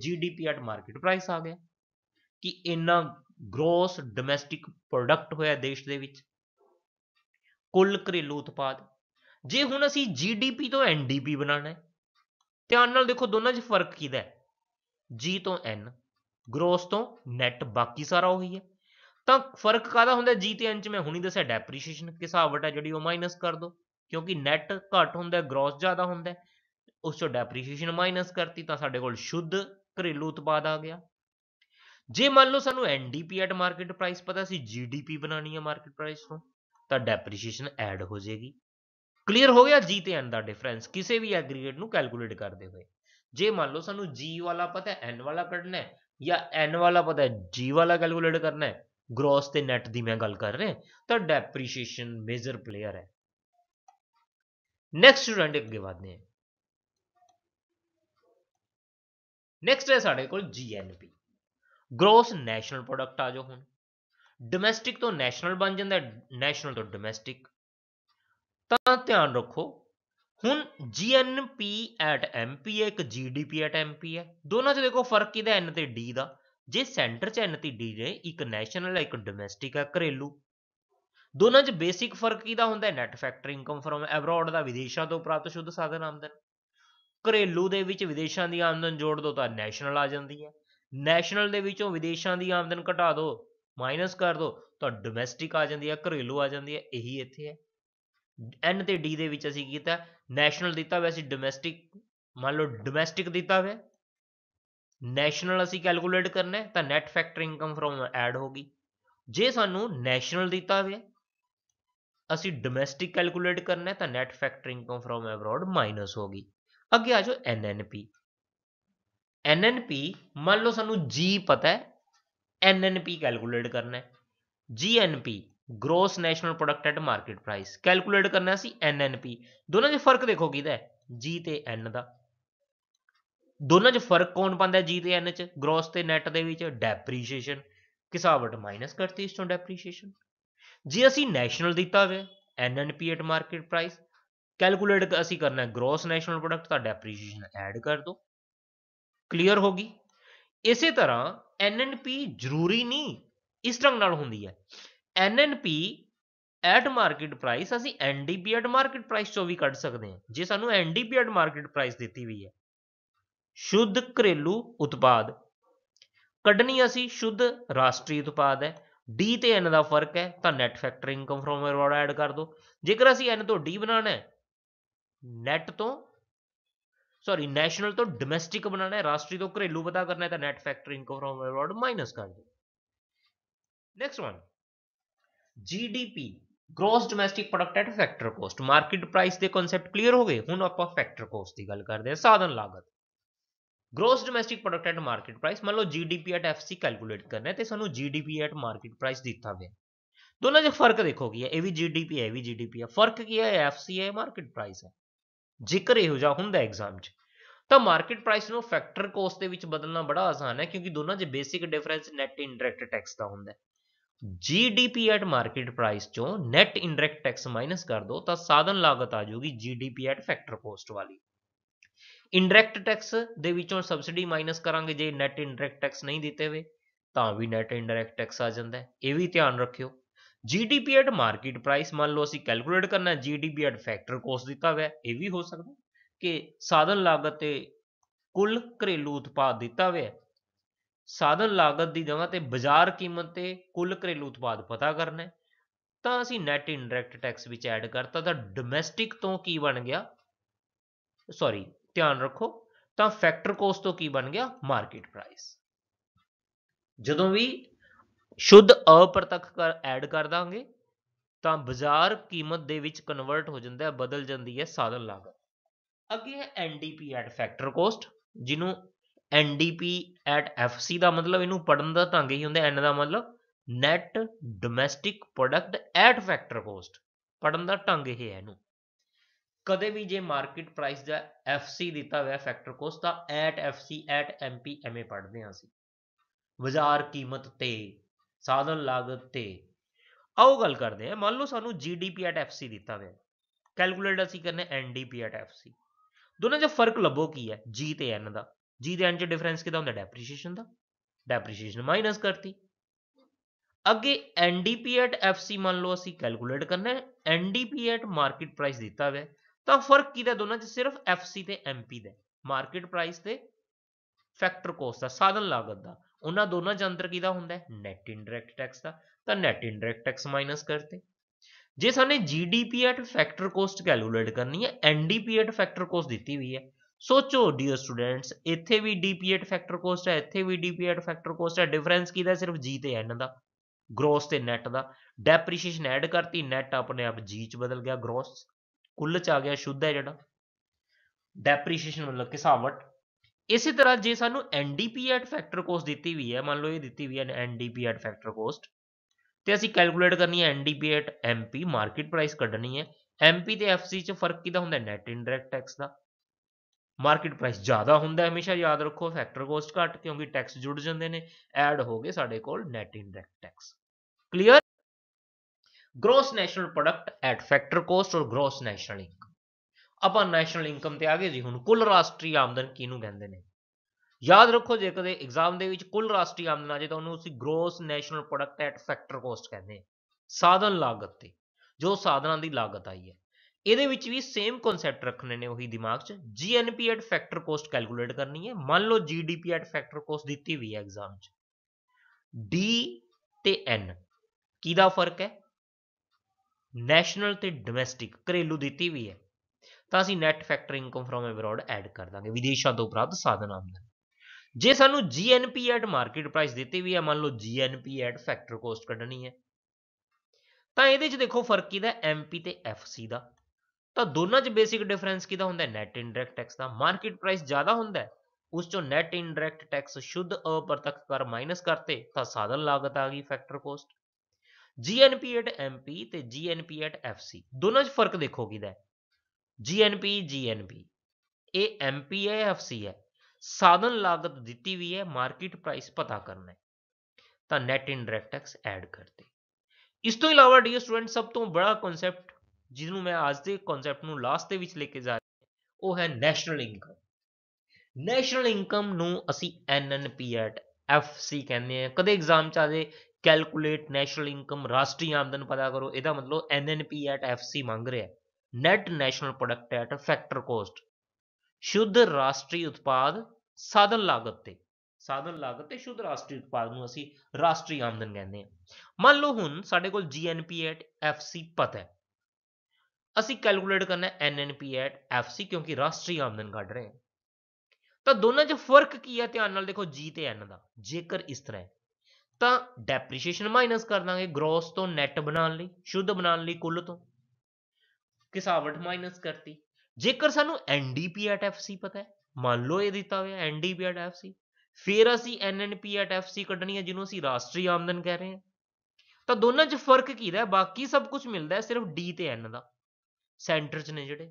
A: ਜੀਡੀਪੀ ਐਟ ਮਾਰਕੀਟ ਪ੍ਰਾਈਸ ਆ ਗਿਆ ਕਿ ਇੰਨਾ ਗ੍ਰੋਸ ਡੋਮੈਸਟਿਕ ਪ੍ਰੋਡਕਟ ਹੋਇਆ ਦੇਸ਼ ਦੇ ਵਿੱਚ ਕੁੱਲ ਘਰੇਲੂ ਉਤਪਾਦ ਜੇ ਹੁਣ ਅਸੀਂ ਜੀਡੀਪੀ ਤੋਂ ਐਨਡੀਪੀ ਬਣਾਣਾ ਹੈ ਧਿਆਨ ਨਾਲ ਦੇਖੋ ਦੋਨਾਂ 'ਚ ਫਰਕ ਕਿਹਦਾ ਹੈ ਜੀ ਤੋਂ ਐਨ ਗ੍ਰੋਸ ਤੋਂ ਨੈਟ ਬਾਕੀ ਸਾਰਾ ਉਹੀ ਹੈ ਤਾਂ ਫਰਕ ਕਾਹਦਾ ਹੁੰਦਾ ਜੀ ਤੇ ਐਨ 'ਚ ਮੈਂ ਹੁਣੀ ਦੱਸਿਆ ਡੈਪਰੀਸ਼ੀਏਸ਼ਨ ਕਿਸਾਵਟ ਹੈ ਜਿਹੜੀ ਉਹ ਮਾਈਨਸ ਕਰ ਦੋ ਕਿਉਂਕਿ ਨੈਟ ਘੱਟ ਹੁੰਦਾ ਗ੍ਰੋਸ ਜ਼ਿਆਦਾ ਹੁੰਦਾ ਉਸ ਚੋਂ ਡੈਪਰੀਸ਼ੀਏਸ਼ਨ ਮਾਈਨਸ ਕਰਤੀ ਤਾਂ ਸਾਡੇ ਕੋਲ ਸ਼ੁੱਧ ਘਰੇਲੂ ਉਤਪਾਦ ਆ ਗਿਆ ਜੇ ਮੰਨ ਲਓ ਸਾਨੂੰ ਐਨਡੀਪੀ ਐਟ ਮਾਰਕੀਟ ਪ੍ਰਾਈਸ ਪਤਾ ਸੀ ਜੀਡੀਪੀ ਬਣਾਣੀ ਹੈ ਮਾਰਕੀਟ ਪ੍ਰਾਈਸ ਤੋਂ ਤਾਂ ਡੈਪਰੀਸੀਏਸ਼ਨ ਐਡ ਹੋ ਜਾਏਗੀ ਕਲੀਅਰ ਹੋ ਗਿਆ ਜੀ ਤੇ ਐਨ ਦਾ ਡਿਫਰੈਂਸ ਕਿਸੇ ਵੀ ਐਗਰੀਗੇਟ ਨੂੰ ਕੈਲਕੂਲੇਟ ਕਰਦੇ ਹੋਏ ਜੇ ਮੰਨ ਲਓ ਸਾਨੂੰ ਜੀ ਵਾਲਾ ਪਤਾ ਹੈ ਐਨ ਵਾਲਾ ਕੱਢਣਾ ਹੈ ਜਾਂ ਐਨ ਵਾਲਾ ਪਤਾ ਹੈ ਜੀ ਵਾਲਾ ਕੈਲਕੂਲੇਟ ਕਰਨਾ ਹੈ ਗ੍ਰੋਸ ਤੇ ਨੈਟ ਦੀ ਮੈਂ ਗੱਲ ਕਰ ਰਿਹਾ ਤਾਂ ਡੈਪਰੀਸੀਏਸ਼ਨ ਮੇਜਰ ਪਲੇਅਰ ਹੈ ਨੈਕਸਟ ਸਟੂਡੈਂਟ ਅੱਗੇ ਵਧਦੇ ਹਾਂ ਨੈਕਸਟ ਹੈ ਸਾਡੇ ਕੋਲ ਜੀਐਨਪੀ ਗ੍ਰੋਸ ਨੈਸ਼ਨਲ ਪ੍ਰੋਡਕਟ ਆ ਜਾਓ ਹੁਣ ਡੋਮੈਸਟਿਕ ਤੋਂ ਨੈਸ਼ਨਲ ਬਣ ਜਾਂਦਾ ਨੈਸ਼ਨਲ ਤੋਂ ਡੋਮੈਸਟਿਕ ਤਾਂ ਧਿਆਨ ਰੱਖੋ ਹੁਣ ਜੀਐਨਪੀ ਐਟ ਐਮਪੀ ਹੈ ਇੱਕ ਜੀਡੀਪੀ ਐਟ ਐਮਪੀ ਹੈ ਦੋਨਾਂ 'ਚ ਦੇਖੋ ਫਰਕ ਕਿਹਦਾ ਐਨ ਤੇ ਡੀ ਦਾ ਜੇ ਸੈਂਟਰ 'ਚ ਐਨ ਤੇ ਡੀ ਰਹੇ ਇੱਕ ਨੈਸ਼ਨਲ ਹੈ ਇੱਕ ਡੋਮੈਸਟਿਕ ਹੈ ਘਰੇਲੂ ਦੋਨਾਂ 'ਚ ਬੇਸਿਕ ਫਰਕ ਕਿਹਦਾ ਹੁੰਦਾ ਹੈ net factor income from abroad ਦਾ ਵਿਦੇਸ਼ਾਂ ਤੋਂ ਪ੍ਰਾਪਤ ਸ਼ੁੱਧ ਸਾਧਨ ਆਮਦਨ ਘਰੇਲੂ ਦੇ ਵਿੱਚ ਵਿਦੇਸ਼ਾਂ ਦੀ ਆਮਦਨ ਜੋੜ ਦੋ ਤਾਂ ਨੈਸ਼ਨਲ ਆ ਜਾਂਦੀ ਹੈ ਨੈਸ਼ਨਲ ਦੇ ਵਿੱਚੋਂ ਵਿਦੇਸ਼ਾਂ ਦੀ ਆਮਦਨ ਘਟਾ ਦਿਓ ਮਾਈਨਸ ਕਰ ਦਿਓ ਤਾਂ ਡੋਮੈਸਟਿਕ ਆ ਜਾਂਦੀ ਹੈ ਘਰੇਲੂ ਆ ਜਾਂਦੀ ਹੈ ਇਹੀ ਇੱਥੇ ਹੈ ਐਨ ਤੇ ਡੀ ਦੇ ਵਿੱਚ ਅਸੀਂ ਕੀਤਾ ਨੈਸ਼ਨਲ ਦਿੱਤਾ ਵੈਸੇ ਡੋਮੈਸਟਿਕ ਮੰਨ ਲਓ ਡੋਮੈਸਟਿਕ ਦਿੱਤਾ ਹੋਇਆ ਨੈਸ਼ਨਲ ਅਸੀਂ ਕੈਲਕੂਲੇਟ ਕਰਨਾ ਹੈ ਤਾਂ net factor income from add ਹੋ ਗਈ ਜੇ ਸਾਨੂੰ ਨੈਸ਼ਨਲ ਦਿੱਤਾ ਹੋਇਆ ਅਸੀਂ ਡੋਮੈਸਟਿਕ ਕੈਲਕੂਲੇਟ ਕਰਨਾ ਹੈ ਤਾਂ net factor income from abroad minus ਹੋ ਗਈ ਅੱਗੇ ਆ ਜਾਓ ਪੀ NNP ਮੰਨ ਲਓ ਸਾਨੂੰ G ਪਤਾ ਹੈ NNP ਕੈਲਕੂਲੇਟ ਕਰਨਾ ਹੈ GNP gross national product at market price calculate ਕਰਨਾ ਸੀ NNP ਦੋਨਾਂ 'ਚ ਫਰਕ ਦੇਖੋ ਕਿਹਦਾ ਹੈ G ਤੇ N ਦਾ ਦੋਨਾਂ 'ਚ ਫਰਕ ਕੌਣ ਪਾਉਂਦਾ G ਤੇ N 'ਚ ਗ੍ਰੋਸ ਤੇ ਨੈਟ ਦੇ ਵਿੱਚ ਡੈਪਰੀਸ਼ੀਏਸ਼ਨ ਕਿਸਾਵਟ ਮਾਈਨਸ ਕਰਤੀ ਇਸ ਤੋਂ ਡੈਪਰੀਸ਼ੀਏਸ਼ਨ ਜੇ ਅਸੀਂ ਨੈਸ਼ਨਲ ਦਿੱਤਾ ਹੋਵੇ NNP at market price calculate ਅਸੀਂ ਕਰਨਾ ਹੈ ਗ੍ਰੋਸ ਨੈਸ਼ਨਲ ਪ੍ਰੋਡਕਟ ਦਾ ਡੈਪਰੀਸ਼ੀਏਸ਼ਨ ਐਡ ਕਰ ਦਿਓ ਕਲੀਅਰ ਹੋ ਗਈ ਇਸੇ ਤਰ੍ਹਾਂ ਐਨਐਨਪੀ ਜ਼ਰੂਰੀ ਨਹੀਂ ਇਸ ਢੰਗ ਨਾਲ ਹੁੰਦੀ ਹੈ ਐਨਐਨਪੀ ਐਟ ਮਾਰਕੀਟ ਪ੍ਰਾਈਸ ਅਸੀਂ ਐਨਡੀਪੀ ਐਟ ਮਾਰਕੀਟ ਪ੍ਰਾਈਸ ਤੋਂ ਵੀ ਕੱਢ ਸਕਦੇ ਹਾਂ ਜੇ ਸਾਨੂੰ ਐਨਡੀਪੀ ਐਟ ਮਾਰਕੀਟ ਪ੍ਰਾਈਸ ਦਿੱਤੀ ਹੋਈ ਹੈ ਸ਼ੁੱਧ ਘਰੇਲੂ ਉਤਪਾਦ ਕੱਢਣੀ ਅਸੀਂ ਸ਼ੁੱਧ ਰਾਸ਼ਟਰੀ ਉਤਪਾਦ ਹੈ ਡੀ ਤੇ ਐਨ ਦਾ ਫਰਕ ਹੈ ਤਾਂ net factor income from abroad add ਕਰ ਦਿਓ ਜੇਕਰ ਅਸੀਂ ਐਨ ਤੋਂ ਡੀ ਬਣਾਣਾ ਹੈ ਨੈਟ ਤੋਂ ਸੌਰੀ ਨੈਸ਼ਨਲ ਤੋਂ ਡੋਮੈਸਟਿਕ ਬਣਾਣਾ ਹੈ ਰਾਸ਼ਟਰੀ ਤੋਂ ਘਰੇਲੂ ਪਤਾ ਕਰਨਾ ਹੈ ਤਾਂ net factor income from abroad minus ਕਰ ਦਿਓ next one GDP gross domestic product at factor cost market price ਦੇ ਕਨਸੈਪਟ ਕਲੀਅਰ ਹੋ ਗਏ ਹੁਣ ਆਪਾਂ ਫੈਕਟਰ ਕੋਸਟ ਦੀ ਗੱਲ ਕਰਦੇ ਹਾਂ ਸਾਧਨ ਲਾਗਤ gross domestic product at market price ਮੰਨ ਲਓ ਜੀਡੀਪੀ ਐਟ ਐਫਸੀ ਕੈਲਕੂਲੇਟ ਕਰਨਾ ਹੈ ਤੇ ਸਾਨੂੰ ਜੀਡੀਪੀ ਐਟ ਮਾਰਕੀਟ ਪ੍ਰਾਈਸ ਦਿੱਤਾ ਹੋਇਆ ਦੋਨਾਂ 'ਚ ਫਰਕ ਦੇਖੋ ਕੀ ਹੈ ਇਹ ਵੀ ਜੀਡੀਪੀ ਹੈ ਇਹ ਵੀ ਜੀਡੀਪੀ ਹੈ ਫਰਕ ਕੀ ਹੈ ਐਫਸੀ ਹੈ ਮਾਰਕੀਟ ਪ੍ਰਾਈਸ ਹੈ ਜ਼ਿਕਰ ਇਹੋ ਜਿਹਾ ਹੁੰਦਾ ਐਗਜ਼ਾਮ 'ਚ ਤਾਂ ਮਾਰਕੀਟ ਪ੍ਰਾਈਸ ਨੂੰ ਫੈਕਟਰ ਕੋਸਟ ਦੇ ਵਿੱਚ ਬਦਲਣਾ ਬੜਾ ਆਸਾਨ ਹੈ ਕਿਉਂਕਿ ਦੋਨਾਂ 'ਚ basic difference net indirect tax ਦਾ ਹੁੰਦਾ ਹੈ ਜੀਡੀਪੀ ਐਟ ਮਾਰਕੀਟ ਪ੍ਰਾਈਸ ਚੋਂ ਨੈਟ ਇਨਡਾਇਰੈਕਟ ਟੈਕਸ ਮਾਈਨਸ ਕਰ ਦਿਓ ਤਾਂ ਸਾਧਨ ਲਾਗਤ ਆ ਜਾਊਗੀ ਜੀਡੀਪੀ ਐਟ ਫੈਕਟਰ ਕੋਸਟ ਵਾਲੀ ਇਨਡਾਇਰੈਕਟ ਟੈਕਸ ਦੇ ਵਿੱਚੋਂ ਸਬਸਿਡੀ ਮਾਈਨਸ ਕਰਾਂਗੇ ਜੇ ਨੈਟ ਇਨਡਾਇਰੈਕਟ ਟੈਕਸ ਨਹੀਂ ਦਿੱਤੇ ਹੋਏ ਤਾਂ ਵੀ ਨੈਟ ਇਨਡਾਇਰੈਕਟ ਟੈਕਸ ਆ ਜਾਂਦਾ ਇਹ ਵੀ ਧਿਆਨ ਰੱਖਿਓ ਜੀਡੀਪੀ ਐਟ ਮਾਰਕੀਟ ਪ੍ਰਾਈਸ ਮੰਨ ਲਓ ਅਸੀਂ ਕੈਲਕੂਲੇਟ ਕਰਨਾ ਜੀਡੀਪੀ ਐਟ ਫੈਕਟਰ ਕੋਸਟ ਦਿੱਤਾ ਹੋਇਆ ਇਹ ਵੀ ਹੋ ਸਕਦਾ ਕਿ ਸਾਧਨ ਲਾਗਤ ਤੇ ਕੁੱਲ ਘਰੇਲੂ ਉਤਪਾਦ ਦਿੱਤਾ ਹੋਇਆ ਸਾਧਨ ਲਾਗਤ ਦੀ ਜਗ੍ਹਾ ਤੇ ਬਾਜ਼ਾਰ ਕੀਮਤ ਤੇ ਕੁੱਲ ਘਰੇਲੂ ਉਤਪਾਦ ਪਤਾ ਕਰਨਾ ਹੈ ਤਾਂ ਅਸੀਂ ਨੈਟ ਇਨਡਾਇਰੈਕਟ ਟੈਕਸ ਵਿੱਚ ਐਡ ਕਰਤਾ ਤਾਂ ਡੋਮੈਸਟਿਕ ਤੋਂ ਕੀ ਬਣ ਗਿਆ ਸੌਰੀ ਧਿਆਨ ਰੱਖੋ ਤਾਂ ਫੈਕਟਰ ਕੋਸਟ ਤੋਂ ਕੀ ਬਣ ਗਿਆ ਮਾਰਕੀਟ ਪ੍ਰਾਈਸ ਜਦੋਂ ਵੀ ਸ਼ੁੱਧ ਅਪ੍ਰਤੱਖ ਕਰ ਐਡ ਕਰ ਦਾਂਗੇ ਤਾਂ ਬਾਜ਼ਾਰ ਕੀਮਤ ਦੇ ਵਿੱਚ ਕਨਵਰਟ ਹੋ ਜਾਂਦਾ ਹੈ ਬਦਲ ਜਾਂਦੀ ਹੈ ਸਾਧਨ ਲਾਗਤ ਅੱਗੇ ਹੈ ਐਨਡੀਪੀ ਐਟ ਫੈਕਟਰ ਕੋਸਟ ਜਿਹਨੂੰ ਐਨਡੀਪੀ ਐਟ ਐਫਸੀ ਦਾ ਮਤਲਬ ਇਹਨੂੰ ਪੜਨ ਦਾ ਢੰਗ ਹੀ ਹੁੰਦਾ ਐਨ ਦਾ ਮਤਲਬ net domestic product at factor cost ਪੜਨ ਦਾ ਢੰਗ ਇਹ ਹੈ ਇਹਨੂੰ ਕਦੇ ਵੀ ਜੇ ਮਾਰਕੀਟ ਪ੍ਰਾਈਸ ਦਾ ਐਫਸੀ ਦਿੱਤਾ ਹੋਇਆ ਫੈਕਟਰ ਕੋਸਟ ਤਾਂ at FC at MP MA ਪੜਦੇ ਹਾਂ ਅਸੀਂ ਬਾਜ਼ਾਰ ਕੀਮਤ ਤੇ ਸਾਧਨ ਲਾਗਤ ਤੇ ਆਓ ਗੱਲ ਕਰਦੇ ਹਾਂ ਮੰਨ ਲਓ ਸਾਨੂੰ ਐਟ ਐਫ ਸੀ ਦਿੱਤਾ ਹੋਇਆ ਕੈਲਕੂਲੇਟ ਅਸੀਂ ਕਰਨਾ ਐਟ ਐਫ ਸੀ ਦੋਨਾਂ 'ਚ ਫਰਕ ਲੱਭੋ ਕੀ ਹੈ ਜੀ ਤੇ ਐਨ ਦਾ ਜੀ ਦੇ ਐਨ 'ਚ ਡਿਫਰੈਂਸ ਕਿਦਾ ਹੁੰਦਾ ਡੈਪਰੀਸ਼ੀਏਸ਼ਨ ਦਾ ਡੈਪਰੀਸ਼ੀਏਸ਼ਨ ਮਾਈਨਸ ਕਰਤੀ ਅੱਗੇ ਐਟ ਐਫ ਸੀ ਮੰਨ ਲਓ ਅਸੀਂ ਕੈਲਕੂਲੇਟ ਕਰਨਾ ਹੈ ਪੀ ਐਟ ਮਾਰਕੀਟ ਪ੍ਰਾਈਸ ਦਿੱਤਾ ਹੋਇਆ ਤਾਂ ਫਰਕ ਦਾ ਦੋਨਾਂ 'ਚ ਸਿਰਫ ਸੀ ਤੇ ਪੀ ਦਾ ਮਾਰਕੀਟ ਪ੍ਰਾਈਸ ਤੇ ਫੈਕਟਰ ਕੋਸਟ ਦਾ ਸਾਧਨ ਲਾਗਤ ਦਾ ਉਹਨਾਂ ਦੋਨਾਂ 'ਚ ਅੰਤਰ ਕਿਹਦਾ ਹੁੰਦਾ ਹੈ ਨੈਟ ਇਨਡਾਇਰੈਕਟ ਟੈਕਸ ਦਾ ਤਾਂ ਨੈਟ ਇਨਡਾਇਰੈਕਟ ਟੈਕਸ ਮਾਈਨਸ ਕਰਤੇ ਜੇ ਸਾਨੇ GDP at factor cost calculate ਕਰਨੀ ਹੈ ਐਨਡੀਪੀ ਐਟ ਫੈਕਟਰ ਕੋਸਟ ਦਿੱਤੀ ਹੋਈ ਹੈ ਸੋਚੋ ਡੀਅਰ ਸਟੂਡੈਂਟਸ ਇੱਥੇ ਵੀ ਡੀਪੀ ਐਟ ਫੈਕਟਰ ਕੋਸਟ ਹੈ ਇੱਥੇ ਵੀ ਡੀਪੀ ਐਟ ਫੈਕਟਰ ਕੋਸਟ ਹੈ ਡਿਫਰੈਂਸ ਦਾ ਸਿਰਫ ਜੀ ਤੇ ਐਨ ਦਾ ਗ੍ਰੋਸ ਤੇ ਨੈਟ ਦਾ ਡੈਪਰੀਸ਼ੀਏਸ਼ਨ ਐਡ ਕਰਤੀ ਨੈਟ ਆਪਣੇ ਆਪ ਜੀ ਚ ਬਦਲ ਗਿਆ ਗ੍ਰੋਸ ਕੁੱਲ ਚ ਆ ਗਿਆ ਸ਼ੁੱਧ ਹੈ ਜਿਹੜਾ ਡੈਪਰੀਸ਼ੀਏਸ਼ਨ ਮਤਲਬ ਹਿਸਾਬਟ ਇਸੇ ਤਰ੍ਹਾਂ ਜੇ ਸਾਨੂੰ ਐਨਡੀਪੀ ਐਟ ਫੈਕਟਰ ਕੋਸਟ ਦਿੱਤੀ ਹੋਈ ਹੈ ਮੰਨ ਲਓ ਇਹ ਦਿੱਤੀ ਹੋਈ ਹੈ ਐਨਡੀਪੀ ਐਟ ਫੈਕਟਰ ਕੋਸਟ ਤੇ ਅਸੀਂ ਕੈਲਕੂਲੇਟ ਕਰਨੀ ਹੈ NDP at MP market price ਕੱਢਣੀ ਹੈ ਐਮਪੀ ਤੇ ਐਫਸੀ ਚ ਫਰਕ ਕਿਦਾ ਹੁੰਦਾ ਨੈਟ ਇਨਡਾਇਰੈਕਟ ਟੈਕਸ ਦਾ ਮਾਰਕੀਟ ਪ੍ਰਾਈਸ ਜ਼ਿਆਦਾ ਹੁੰਦਾ ਹਮੇਸ਼ਾ ਯਾਦ ਰੱਖੋ ਫੈਕਟਰ ਕੋਸਟ ਘੱਟ ਕਿਉਂਕਿ ਟੈਕਸ ਜੁੜ ਜਾਂਦੇ ਨੇ ਐਡ ਹੋ ਗਏ ਸਾਡੇ ਕੋਲ net indirect tax clear gross national product at factor cost ਔਰ ਗ੍ਰੋਸ ਨੈਸ਼ਨਲ ਇਨਕਮ ਆਪਾਂ ਨੈਸ਼ਨਲ ਇਨਕਮ ਤੇ ਆ ਗਏ ਜੀ ਹੁਣ ਕੁੱਲ ਰਾਸ਼ਟਰੀ ਆਮਦਨ ਕਿਹਨੂੰ ਕਹਿੰਦੇ ਨੇ ਯਾਦ ਰੱਖੋ ਜੇ ਕਦੇ ਐਗਜ਼ਾਮ ਦੇ ਵਿੱਚ ਕੁੱਲ ਰਾਸ਼ਟਰੀ ਆਮਦਨ ਆ ਜੇ ਤਾਂ ਉਹਨੂੰ ਅਸੀਂ gross national product at factor cost ਕਹਿੰਦੇ ਸਾਧਨ ਲਾਗਤ ਤੇ ਜੋ ਸਾਧਨਾਂ ਦੀ ਲਾਗਤ ਆਈ ਹੈ ਇਹਦੇ ਵਿੱਚ ਵੀ ਸੇਮ ਕਨਸੈਪਟ ਰੱਖਣੇ ਨੇ ਉਹੀ ਦਿਮਾਗ 'ਚ GNP at factor cost calculate ਕਰਨੀ ਹੈ ਮੰਨ ਲਓ ਜੀਡੀਪੀ ਐਟ ਫੈਕਟਰ ਕੋਸਟ ਦਿੱਤੀ ਹੋਈ ਹੈ ਐਗਜ਼ਾਮ 'ਚ ਡੀ ਤੇ ਐਨ ਕੀ ਦਾ ਫਰਕ ਹੈ ਨੈਸ਼ਨਲ ਤੇ ਡੋਮੈਸਟਿਕ ਘਰੇਲੂ ਦਿੱਤੀ ਹੋਈ ਹੈ ਤਾਂ ਅਸੀਂ net factor income from abroad add ਕਰ ਦਾਂਗੇ ਵਿਦੇਸ਼ਾਂ ਤੋਂ ਪ੍ਰਾਪਤ ਸਾਧਨ ਆਮਦਨ ਜੇ ਸਾਨੂੰ GNP ਐਟ ਮਾਰਕੀਟ ਪ੍ਰਾਈਸ ਦਿੱਤੀ ਵੀ ਹੈ ਮੰਨ ਲਓ GNP ਐਟ ਫੈਕਟਰ ਕੋਸਟ ਕੱਢਣੀ ਹੈ ਤਾਂ ਇਹਦੇ 'ਚ ਦੇਖੋ ਫਰਕ ਕਿਹਦਾ MP ਤੇ FC ਦਾ ਤਾਂ ਦੋਨਾਂ 'ਚ ਬੇਸਿਕ ਡਿਫਰੈਂਸ ਕਿਹਦਾ ਹੁੰਦਾ ਨੈਟ ਇਨਡਾਇਰੈਕਟ ਟੈਕਸ ਦਾ ਮਾਰਕੀਟ ਪ੍ਰਾਈਸ ਜ਼ਿਆਦਾ ਹੁੰਦਾ ਉਸ 'ਚੋਂ ਨੈਟ ਇਨਡਾਇਰੈਕਟ ਟੈਕਸ ਸ਼ੁੱਧ ਅਪਰਤੱਖ ਕਰ ਮਾਈਨਸ ਕਰਤੇ ਤਾਂ ਸਾਧਨ ਲਾਗਤ ਆ ਗਈ factor cost GNP at MP ਤੇ GNP ਐਟ FC ਦੋਨਾਂ 'ਚ ਫਰਕ ਦੇਖੋ ਕਿਹਦਾ जीएनपी जीएनपी ਇਹ ਐਮਪੀ ਹੈ ਐਫਸੀ ਹੈ ਸਾਧਨ ਲਾਗਤ ਦਿੱਤੀ हुई है ਮਾਰਕੀਟ ਪ੍ਰਾਈਸ ਪਤਾ ਕਰਨਾ ਹੈ ਤਾਂ ਨੈਟ ਇਨਡਾਇਰੈਕਟ ਟੈਕਸ ਐਡ ਕਰਦੇ ਇਸ ਤੋਂ ਇਲਾਵਾ ਡੀਅਰ ਸਟੂਡੈਂਟ ਸਭ ਤੋਂ ਬੜਾ ਕਨਸੈਪਟ ਜਿਹਨੂੰ ਮੈਂ ਅੱਜ ਦੇ ਕਨਸੈਪਟ ਨੂੰ ਲਾਸਟ ਦੇ ਵਿੱਚ ਲੈ ਕੇ ਜਾ ਰਿਹਾ ਉਹ ਹੈ ਨੈਸ਼ਨਲ ਇਨਕਮ ਨੈਸ਼ਨਲ ਇਨਕਮ ਨੂੰ ਅਸੀਂ ਐਨਐਨਪੀ ਐਟ ਐਫਸੀ ਕਹਿੰਦੇ ਆ ਕਦੇ ਐਗਜ਼ਾਮ ਚ ਆ ਜੇ ਕੈਲਕੂਲੇਟ ਨੈਸ਼ਨਲ ਇਨਕਮ ਰਾਸ਼ਟਰੀ ਆਮਦਨ ਪਤਾ ਕਰੋ ਇਹਦਾ ਮਤਲਬ ਐਨਐਨਪੀ ਐਟ ਐਫਸੀ ਮੰਗ ਰਿਹਾ net national product at factor cost ਸ਼ੁੱਧ ਰਾਸ਼ਟਰੀ ਉਤਪਾਦ ਸਾਧਨ ਲਾਗਤ ਤੇ ਸਾਧਨ ਲਾਗਤ ਤੇ ਸ਼ੁੱਧ ਰਾਸ਼ਟਰੀ ਉਤਪਾਦ ਨੂੰ ਅਸੀਂ ਰਾਸ਼ਟਰੀ ਆਮਦਨ ਕਹਿੰਦੇ ਹਾਂ ਮੰਨ ਲਓ ਹੁਣ ਸਾਡੇ ਕੋਲ ਜੀਐਨਪੀ ਐਟ ਐਫਸੀ ਪਤਾ ਹੈ ਅਸੀਂ ਕੈਲਕੂਲੇਟ ਕਰਨਾ ਹੈ ਐਨਐਨਪੀ ਐਟ ਐਫਸੀ ਕਿਉਂਕਿ ਰਾਸ਼ਟਰੀ ਆਮਦਨ ਕੱਢ ਰਹੇ ਹਾਂ ਤਾਂ ਦੋਨਾਂ 'ਚ ਫਰਕ ਕੀ ਹੈ ਧਿਆਨ ਨਾਲ ਦੇਖੋ ਜੀ ਤੇ ਐਨ ਦਾ ਜੇਕਰ ਇਸ ਤਰ੍ਹਾਂ ਹੈ ਤਾਂ ਡੈਪਰੀਸ਼ੀਏਸ਼ਨ ਮਾਈਨਸ ਕਰ ਦਾਂਗੇ ਗ੍ਰੋਸ ਤੋਂ ਨੈਟ ਬਣਾਉਣ ਲਈ ਸ਼ੁੱਧ ਬਣਾਉਣ ਲਈ ਕੁੱਲ ਤੋਂ ਕਿਸਾਵਟ ਮਾਈਨਸ ਕਰਤੀ ਜੇਕਰ ਸਾਨੂੰ ਐਨਡੀਪੀਐਟਐਫਸੀ ਐਟ ਪਤਾ ਹੈ ਮੰਨ ਲਓ ਇਹ ਦਿੱਤਾ ਹੋਇਆ ਐਨਡੀਪੀਐਟਐਫਸੀ ਐਟ ਫਿਰ ਅਸੀਂ ਐਨਐਨਪੀਐਟਐਫਸੀ ਐਟ ਕੱਢਣੀ ਹੈ ਜਿਹਨੂੰ ਅਸੀਂ ਰਾਸ਼ਟਰੀ ਆਮਦਨ ਕਹਿ ਰਹੇ ਹਾਂ ਤਾਂ ਦੋਨਾਂ 'ਚ ਫਰਕ ਕੀ ਰਿਹਾ ਬਾਕੀ ਸਭ ਕੁਝ ਮਿਲਦਾ ਹੈ ਸਿਰਫ ਡੀ ਤੇ ਐਨ ਦਾ ਸੈਂਟਰ 'ਚ ਨੇ ਜਿਹੜੇ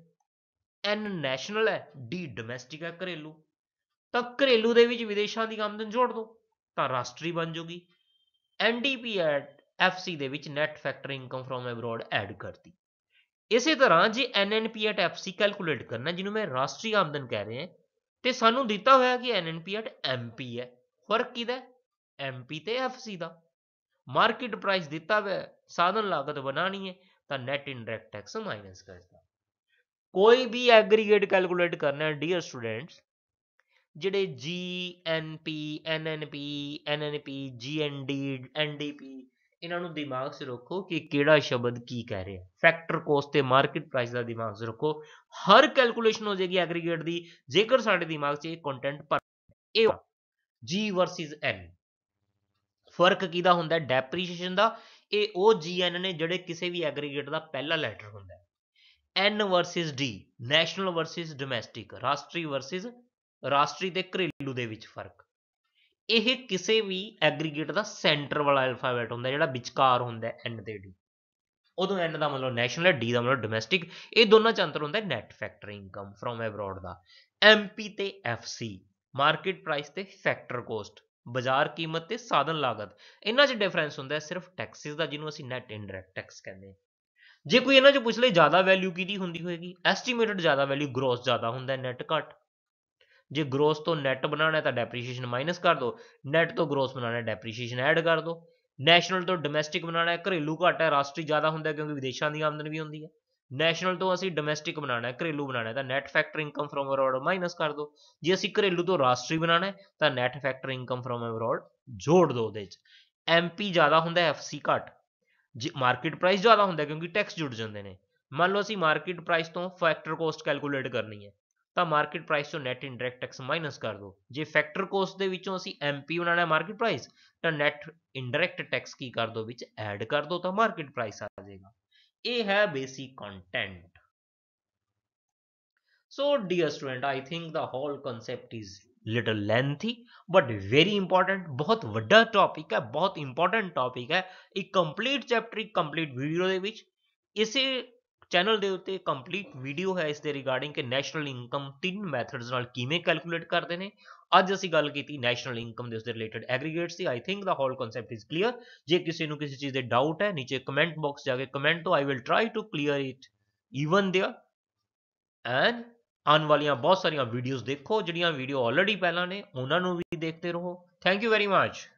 A: ਐਨ ਨੈਸ਼ਨਲ ਹੈ ਡੀ ਡੋਮੈਸਟਿਕ ਹੈ ਘਰੇਲੂ ਤਾਂ ਘਰੇਲੂ ਦੇ ਵਿੱਚ ਵਿਦੇਸ਼ਾਂ ਦੀ ਆਮਦਨ ਜੋੜ ਦੋ ਤਾਂ ਰਾਸ਼ਟਰੀ ਬਣ ਜੂਗੀ NDP ਐਟ ਦੇ ਵਿੱਚ net factor income from abroad add ਕਰਤੀ ਇਸੇ ਤਰ੍ਹਾਂ ਜੇ ਐਨਐਨਪੀ ਐਟ ਐਫਸੀ ਕੈਲਕੂਲੇਟ ਕਰਨਾ ਜਿਹਨੂੰ ਮੈਂ ਰਾਸ਼ਟਰੀ ਆਮਦਨ ਕਹਿ ਰਹੇ ਹਾਂ ਤੇ ਸਾਨੂੰ ਦਿੱਤਾ ਹੋਇਆ ਕਿ ਐਨਐਨਪੀ ਐਟ ਐਮਪੀ ਹੈ ਫਰਕ ਕਿਹਦਾ MP ਤੇ FC ਦਾ ਮਾਰਕੀਟ ਪ੍ਰਾਈਸ ਦਿੱਤਾ ਹੋਇਆ ਸਾਧਨ ਲਾਗਤ ਬਣਾਣੀ ਹੈ ਤਾਂ ਨੈਟ ਇਨਡਾਇਰੈਕਟ ਟੈਕਸ ਮਾਈਨਸ ਕਰਦਾ ਕੋਈ ਵੀ ਐਗਰੀਗੇਟ ਕੈਲਕੂਲੇਟ ਕਰਨਾ ਹੈ ਡੀਅਰ ਸਟੂਡੈਂਟਸ ਜਿਹੜੇ GNP NNP NNP GND NDP ਇਹਨਾਂ ਨੂੰ ਦਿਮਾਗ 'ਚ ਰੱਖੋ ਕਿ ਕਿਹੜਾ ਸ਼ਬਦ ਕੀ ਕਹਿ ਰਿਹਾ ਫੈਕਟਰ ਕੋਸਟ ਤੇ ਮਾਰਕੀਟ ਪ੍ਰਾਈਸ ਦਾ ਦਿਮਾਗ 'ਚ ਰੱਖੋ ਹਰ ਕੈਲਕੂਲੇਸ਼ਨ ਹੋ ਜਾਏਗੀ ਐਗਰੀਗੇਟ ਦੀ ਜੇਕਰ ਸਾਡੇ ਦਿਮਾਗ 'ਚ ਇਹ ਕੰਟੈਂਟ ਪਰ ਇਹ G ਵਰਸਸ N ਫਰਕ ਕਿਹਦਾ ਹੁੰਦਾ ਡੈਪਰੀਸ਼ੀਏਸ਼ਨ ਦਾ ਇਹ ਉਹ GN ਨੇ ਜਿਹੜੇ ਕਿਸੇ ਵੀ ਐਗਰੀਗੇਟ ਦਾ ਪਹਿਲਾ ਲੈਟਰ ਹੁੰਦਾ ਹੈ N versus D national versus domestic ਰਾਸ਼ਟਰੀ ਵਰਸਸ ਰਾਸ਼ਟਰੀ ਤੇ ਘਰੇਲੂ ਦੇ ਵਿੱਚ ਫਰਕ ਇਹ ਕਿਸੇ ਵੀ ਐਗਰੀਗੇਟ ਦਾ ਸੈਂਟਰ ਵਾਲਾ ਅਲਫਾਬੈਟ ਹੁੰਦਾ ਜਿਹੜਾ ਵਿਚਕਾਰ ਹੁੰਦਾ ਐਨ ਤੇ ਡੀ ਉਦੋਂ ਐਨ ਦਾ ਮਤਲਬ ਨੈਸ਼ਨਲ ਡੀ ਦਾ ਮਤਲਬ ਡੋਮੈਸਟਿਕ ਇਹ ਦੋਨਾਂ ਚ ਅੰਤਰ ਹੁੰਦਾ net factor income from abroad ਦਾ ਐਮਪੀ ਤੇ ਐਫਸੀ ਮਾਰਕੀਟ ਪ੍ਰਾਈਸ ਤੇ ਫੈਕਟਰ ਕੋਸਟ ਬਾਜ਼ਾਰ ਕੀਮਤ ਤੇ ਸਾਧਨ ਲਾਗਤ ਇਹਨਾਂ 'ਚ ਡਿਫਰੈਂਸ ਹੁੰਦਾ ਸਿਰਫ ਟੈਕਸਿਸ ਦਾ ਜਿਹਨੂੰ ਅਸੀਂ ਨੈਟ ਇਨਡਾਇਰੈਕਟ ਟੈਕਸ ਕਹਿੰਦੇ ਹਾਂ ਜੇ ਕੋਈ ਇਹਨਾਂ 'ਚ ਪੁੱਛ ਲਏ ਜ਼ਿਆਦਾ ਵੈਲਿਊ ਕਿਹਦੀ ਹੁੰਦੀ ਹੋਏਗੀ ਐਸਟੀਮੇਟਡ ਜ਼ਿਆਦਾ ਵੈਲਿਊ ਗ੍ਰੋਸ ਜ਼ਿਆਦਾ ਹੁੰਦਾ ਨੈਟ ਘੱਟ ਜੇ ਗ੍ਰੋਸ ਤੋਂ ਨੈਟ ਬਣਾਉਣਾ ਤਾਂ ਡੈਪਰੀਸੀਏਸ਼ਨ ਮਾਈਨਸ ਕਰ ਦਿਓ ਨੈਟ ਤੋਂ ਗ੍ਰੋਸ ਬਣਾਉਣਾ ਡੈਪਰੀਸੀਏਸ਼ਨ ਐਡ ਕਰ ਦਿਓ ਨੈਸ਼ਨਲ ਤੋਂ ਡੋਮੈਸਟਿਕ ਬਣਾਉਣਾ ਹੈ ਘਰੇਲੂ ਘਾਟਾ ਹੈ ਰਾਸ਼ਟਰੀ ਜ਼ਿਆਦਾ ਹੁੰਦਾ ਕਿਉਂਕਿ ਵਿਦੇਸ਼ਾਂ ਦੀ ਆਮਦਨ ਵੀ ਹੁੰਦੀ ਹੈ ਨੈਸ਼ਨਲ ਤੋਂ ਅਸੀਂ ਡੋਮੈਸਟਿਕ ਬਣਾਉਣਾ ਹੈ ਘਰੇਲੂ ਬਣਾਉਣਾ ਹੈ ਤਾਂ net factor income from abroad minus ਕਰ ਦਿਓ ਜੇ ਅਸੀਂ ਘਰੇਲੂ ਤੋਂ ਰਾਸ਼ਟਰੀ ਬਣਾਉਣਾ ਹੈ ਤਾਂ net factor income from abroad ਜੋੜ ਦਿਓ ਉਹਦੇ ਵਿੱਚ ਐਮਪੀ ਜ਼ਿਆਦਾ ਹੁੰਦਾ ਹੈ ਐਫਸੀ ਘਟ ਮਾਰਕੀਟ ਪ੍ਰਾਈਸ ਜ਼ਿਆਦਾ ਹੁੰਦਾ ਕਿਉਂਕਿ ਟੈਕਸ ਜੁੜ ਜਾਂਦੇ ਨੇ ਮੰਨ ਲਓ ਅਸੀਂ ਮਾਰਕੀਟ ਪ੍ਰਾਈਸ ਤੋਂ ਫੈਕਟਰ ਕੋਸਟ ਕੈਲਕੂਲੇਟ ਕਰਨੀ ਹੈ ਤਾਂ ਮਾਰਕੀਟ ਪ੍ਰਾਈਸ ਤੋਂ ਨੈਟ ਇਨਡਾਇਰੈਕਟ ਟੈਕਸ ਮਾਈਨਸ ਕਰ ਦਿਓ ਜੇ ਫੈਕਟਰ ਕੋਸਟ ਦੇ ਵਿੱਚੋਂ ਅਸੀਂ ਐਮਪੀ ਬਣਾਣਾ ਮਾਰਕੀਟ ਪ੍ਰਾਈਸ ਤਾਂ ਨੈਟ ਇਨਡਾਇਰੈਕਟ ਟੈਕਸ ਕੀ ਕਰ ਦਿਓ ਵਿੱਚ ਐਡ ਕਰ ਦਿਓ ਤਾਂ ਮਾਰਕੀਟ ਪ੍ਰਾਈਸ ਆ ਜਾਏਗਾ ਇਹ ਹੈ basic content So dear student, I think the whole concept is little lengthy but very important ਬਹੁਤ ਵੱਡਾ ਟੌਪਿਕ ਹੈ ਬਹੁਤ ਇੰਪੋਰਟੈਂਟ ਟੌਪਿਕ ਹੈ ਇੱਕ ਕੰਪਲੀਟ ਚੈਪਟਰ ਇੱਕ ਕੰਪਲੀਟ ਵੀਡੀਓ ਦੇ ਵਿੱਚ ਇਸੇ ਚੈਨਲ ਦੇ ਉੱਤੇ ਕੰਪਲੀਟ ਵੀਡੀਓ ਹੈ ਇਸ ਦੇ ਰਿਗਾਰਡਿੰਗ ਕਿ ਨੈਸ਼ਨਲ ਇਨਕਮ ਤਿੰਨ ਮੈਥਡਸ ਨਾਲ ਕਿਵੇਂ ਕੈਲਕੂਲੇਟ ਕਰਦੇ ਨੇ ਅੱਜ ਅਸੀਂ ਗੱਲ ਕੀਤੀ ਨੈਸ਼ਨਲ ਇਨਕਮ ਦੇ ਉਸ ਦੇ ਰਿਲੇਟਡ ਐਗਰੀਗੇਟਸ ਦੀ I think the whole concept is clear ਜੇ ਕਿਸੇ ਨੂੰ ਕਿਸੇ ਚੀਜ਼ ਦੇ ਡਾਊਟ ਹੈ ਨੀਚੇ ਕਮੈਂਟ ਬਾਕਸ ਜਾ ਕੇ ਕਮੈਂਟ ਤੋਂ I will try to clear it even there and ਆਉਣ ਵਾਲੀਆਂ ਬਹੁਤ ਸਾਰੀਆਂ ਵੀਡੀਓਜ਼ ਦੇਖੋ ਜਿਹੜੀਆਂ ਵੀਡੀਓ ਆਲਰੇਡੀ ਪਹਿਲਾਂ ਨੇ ਉਹਨਾਂ ਨੂੰ ਵੀ ਦੇਖਦੇ ਰਹੋ ਥੈਂਕ ਯੂ ਵੈਰੀ ਮੱਚ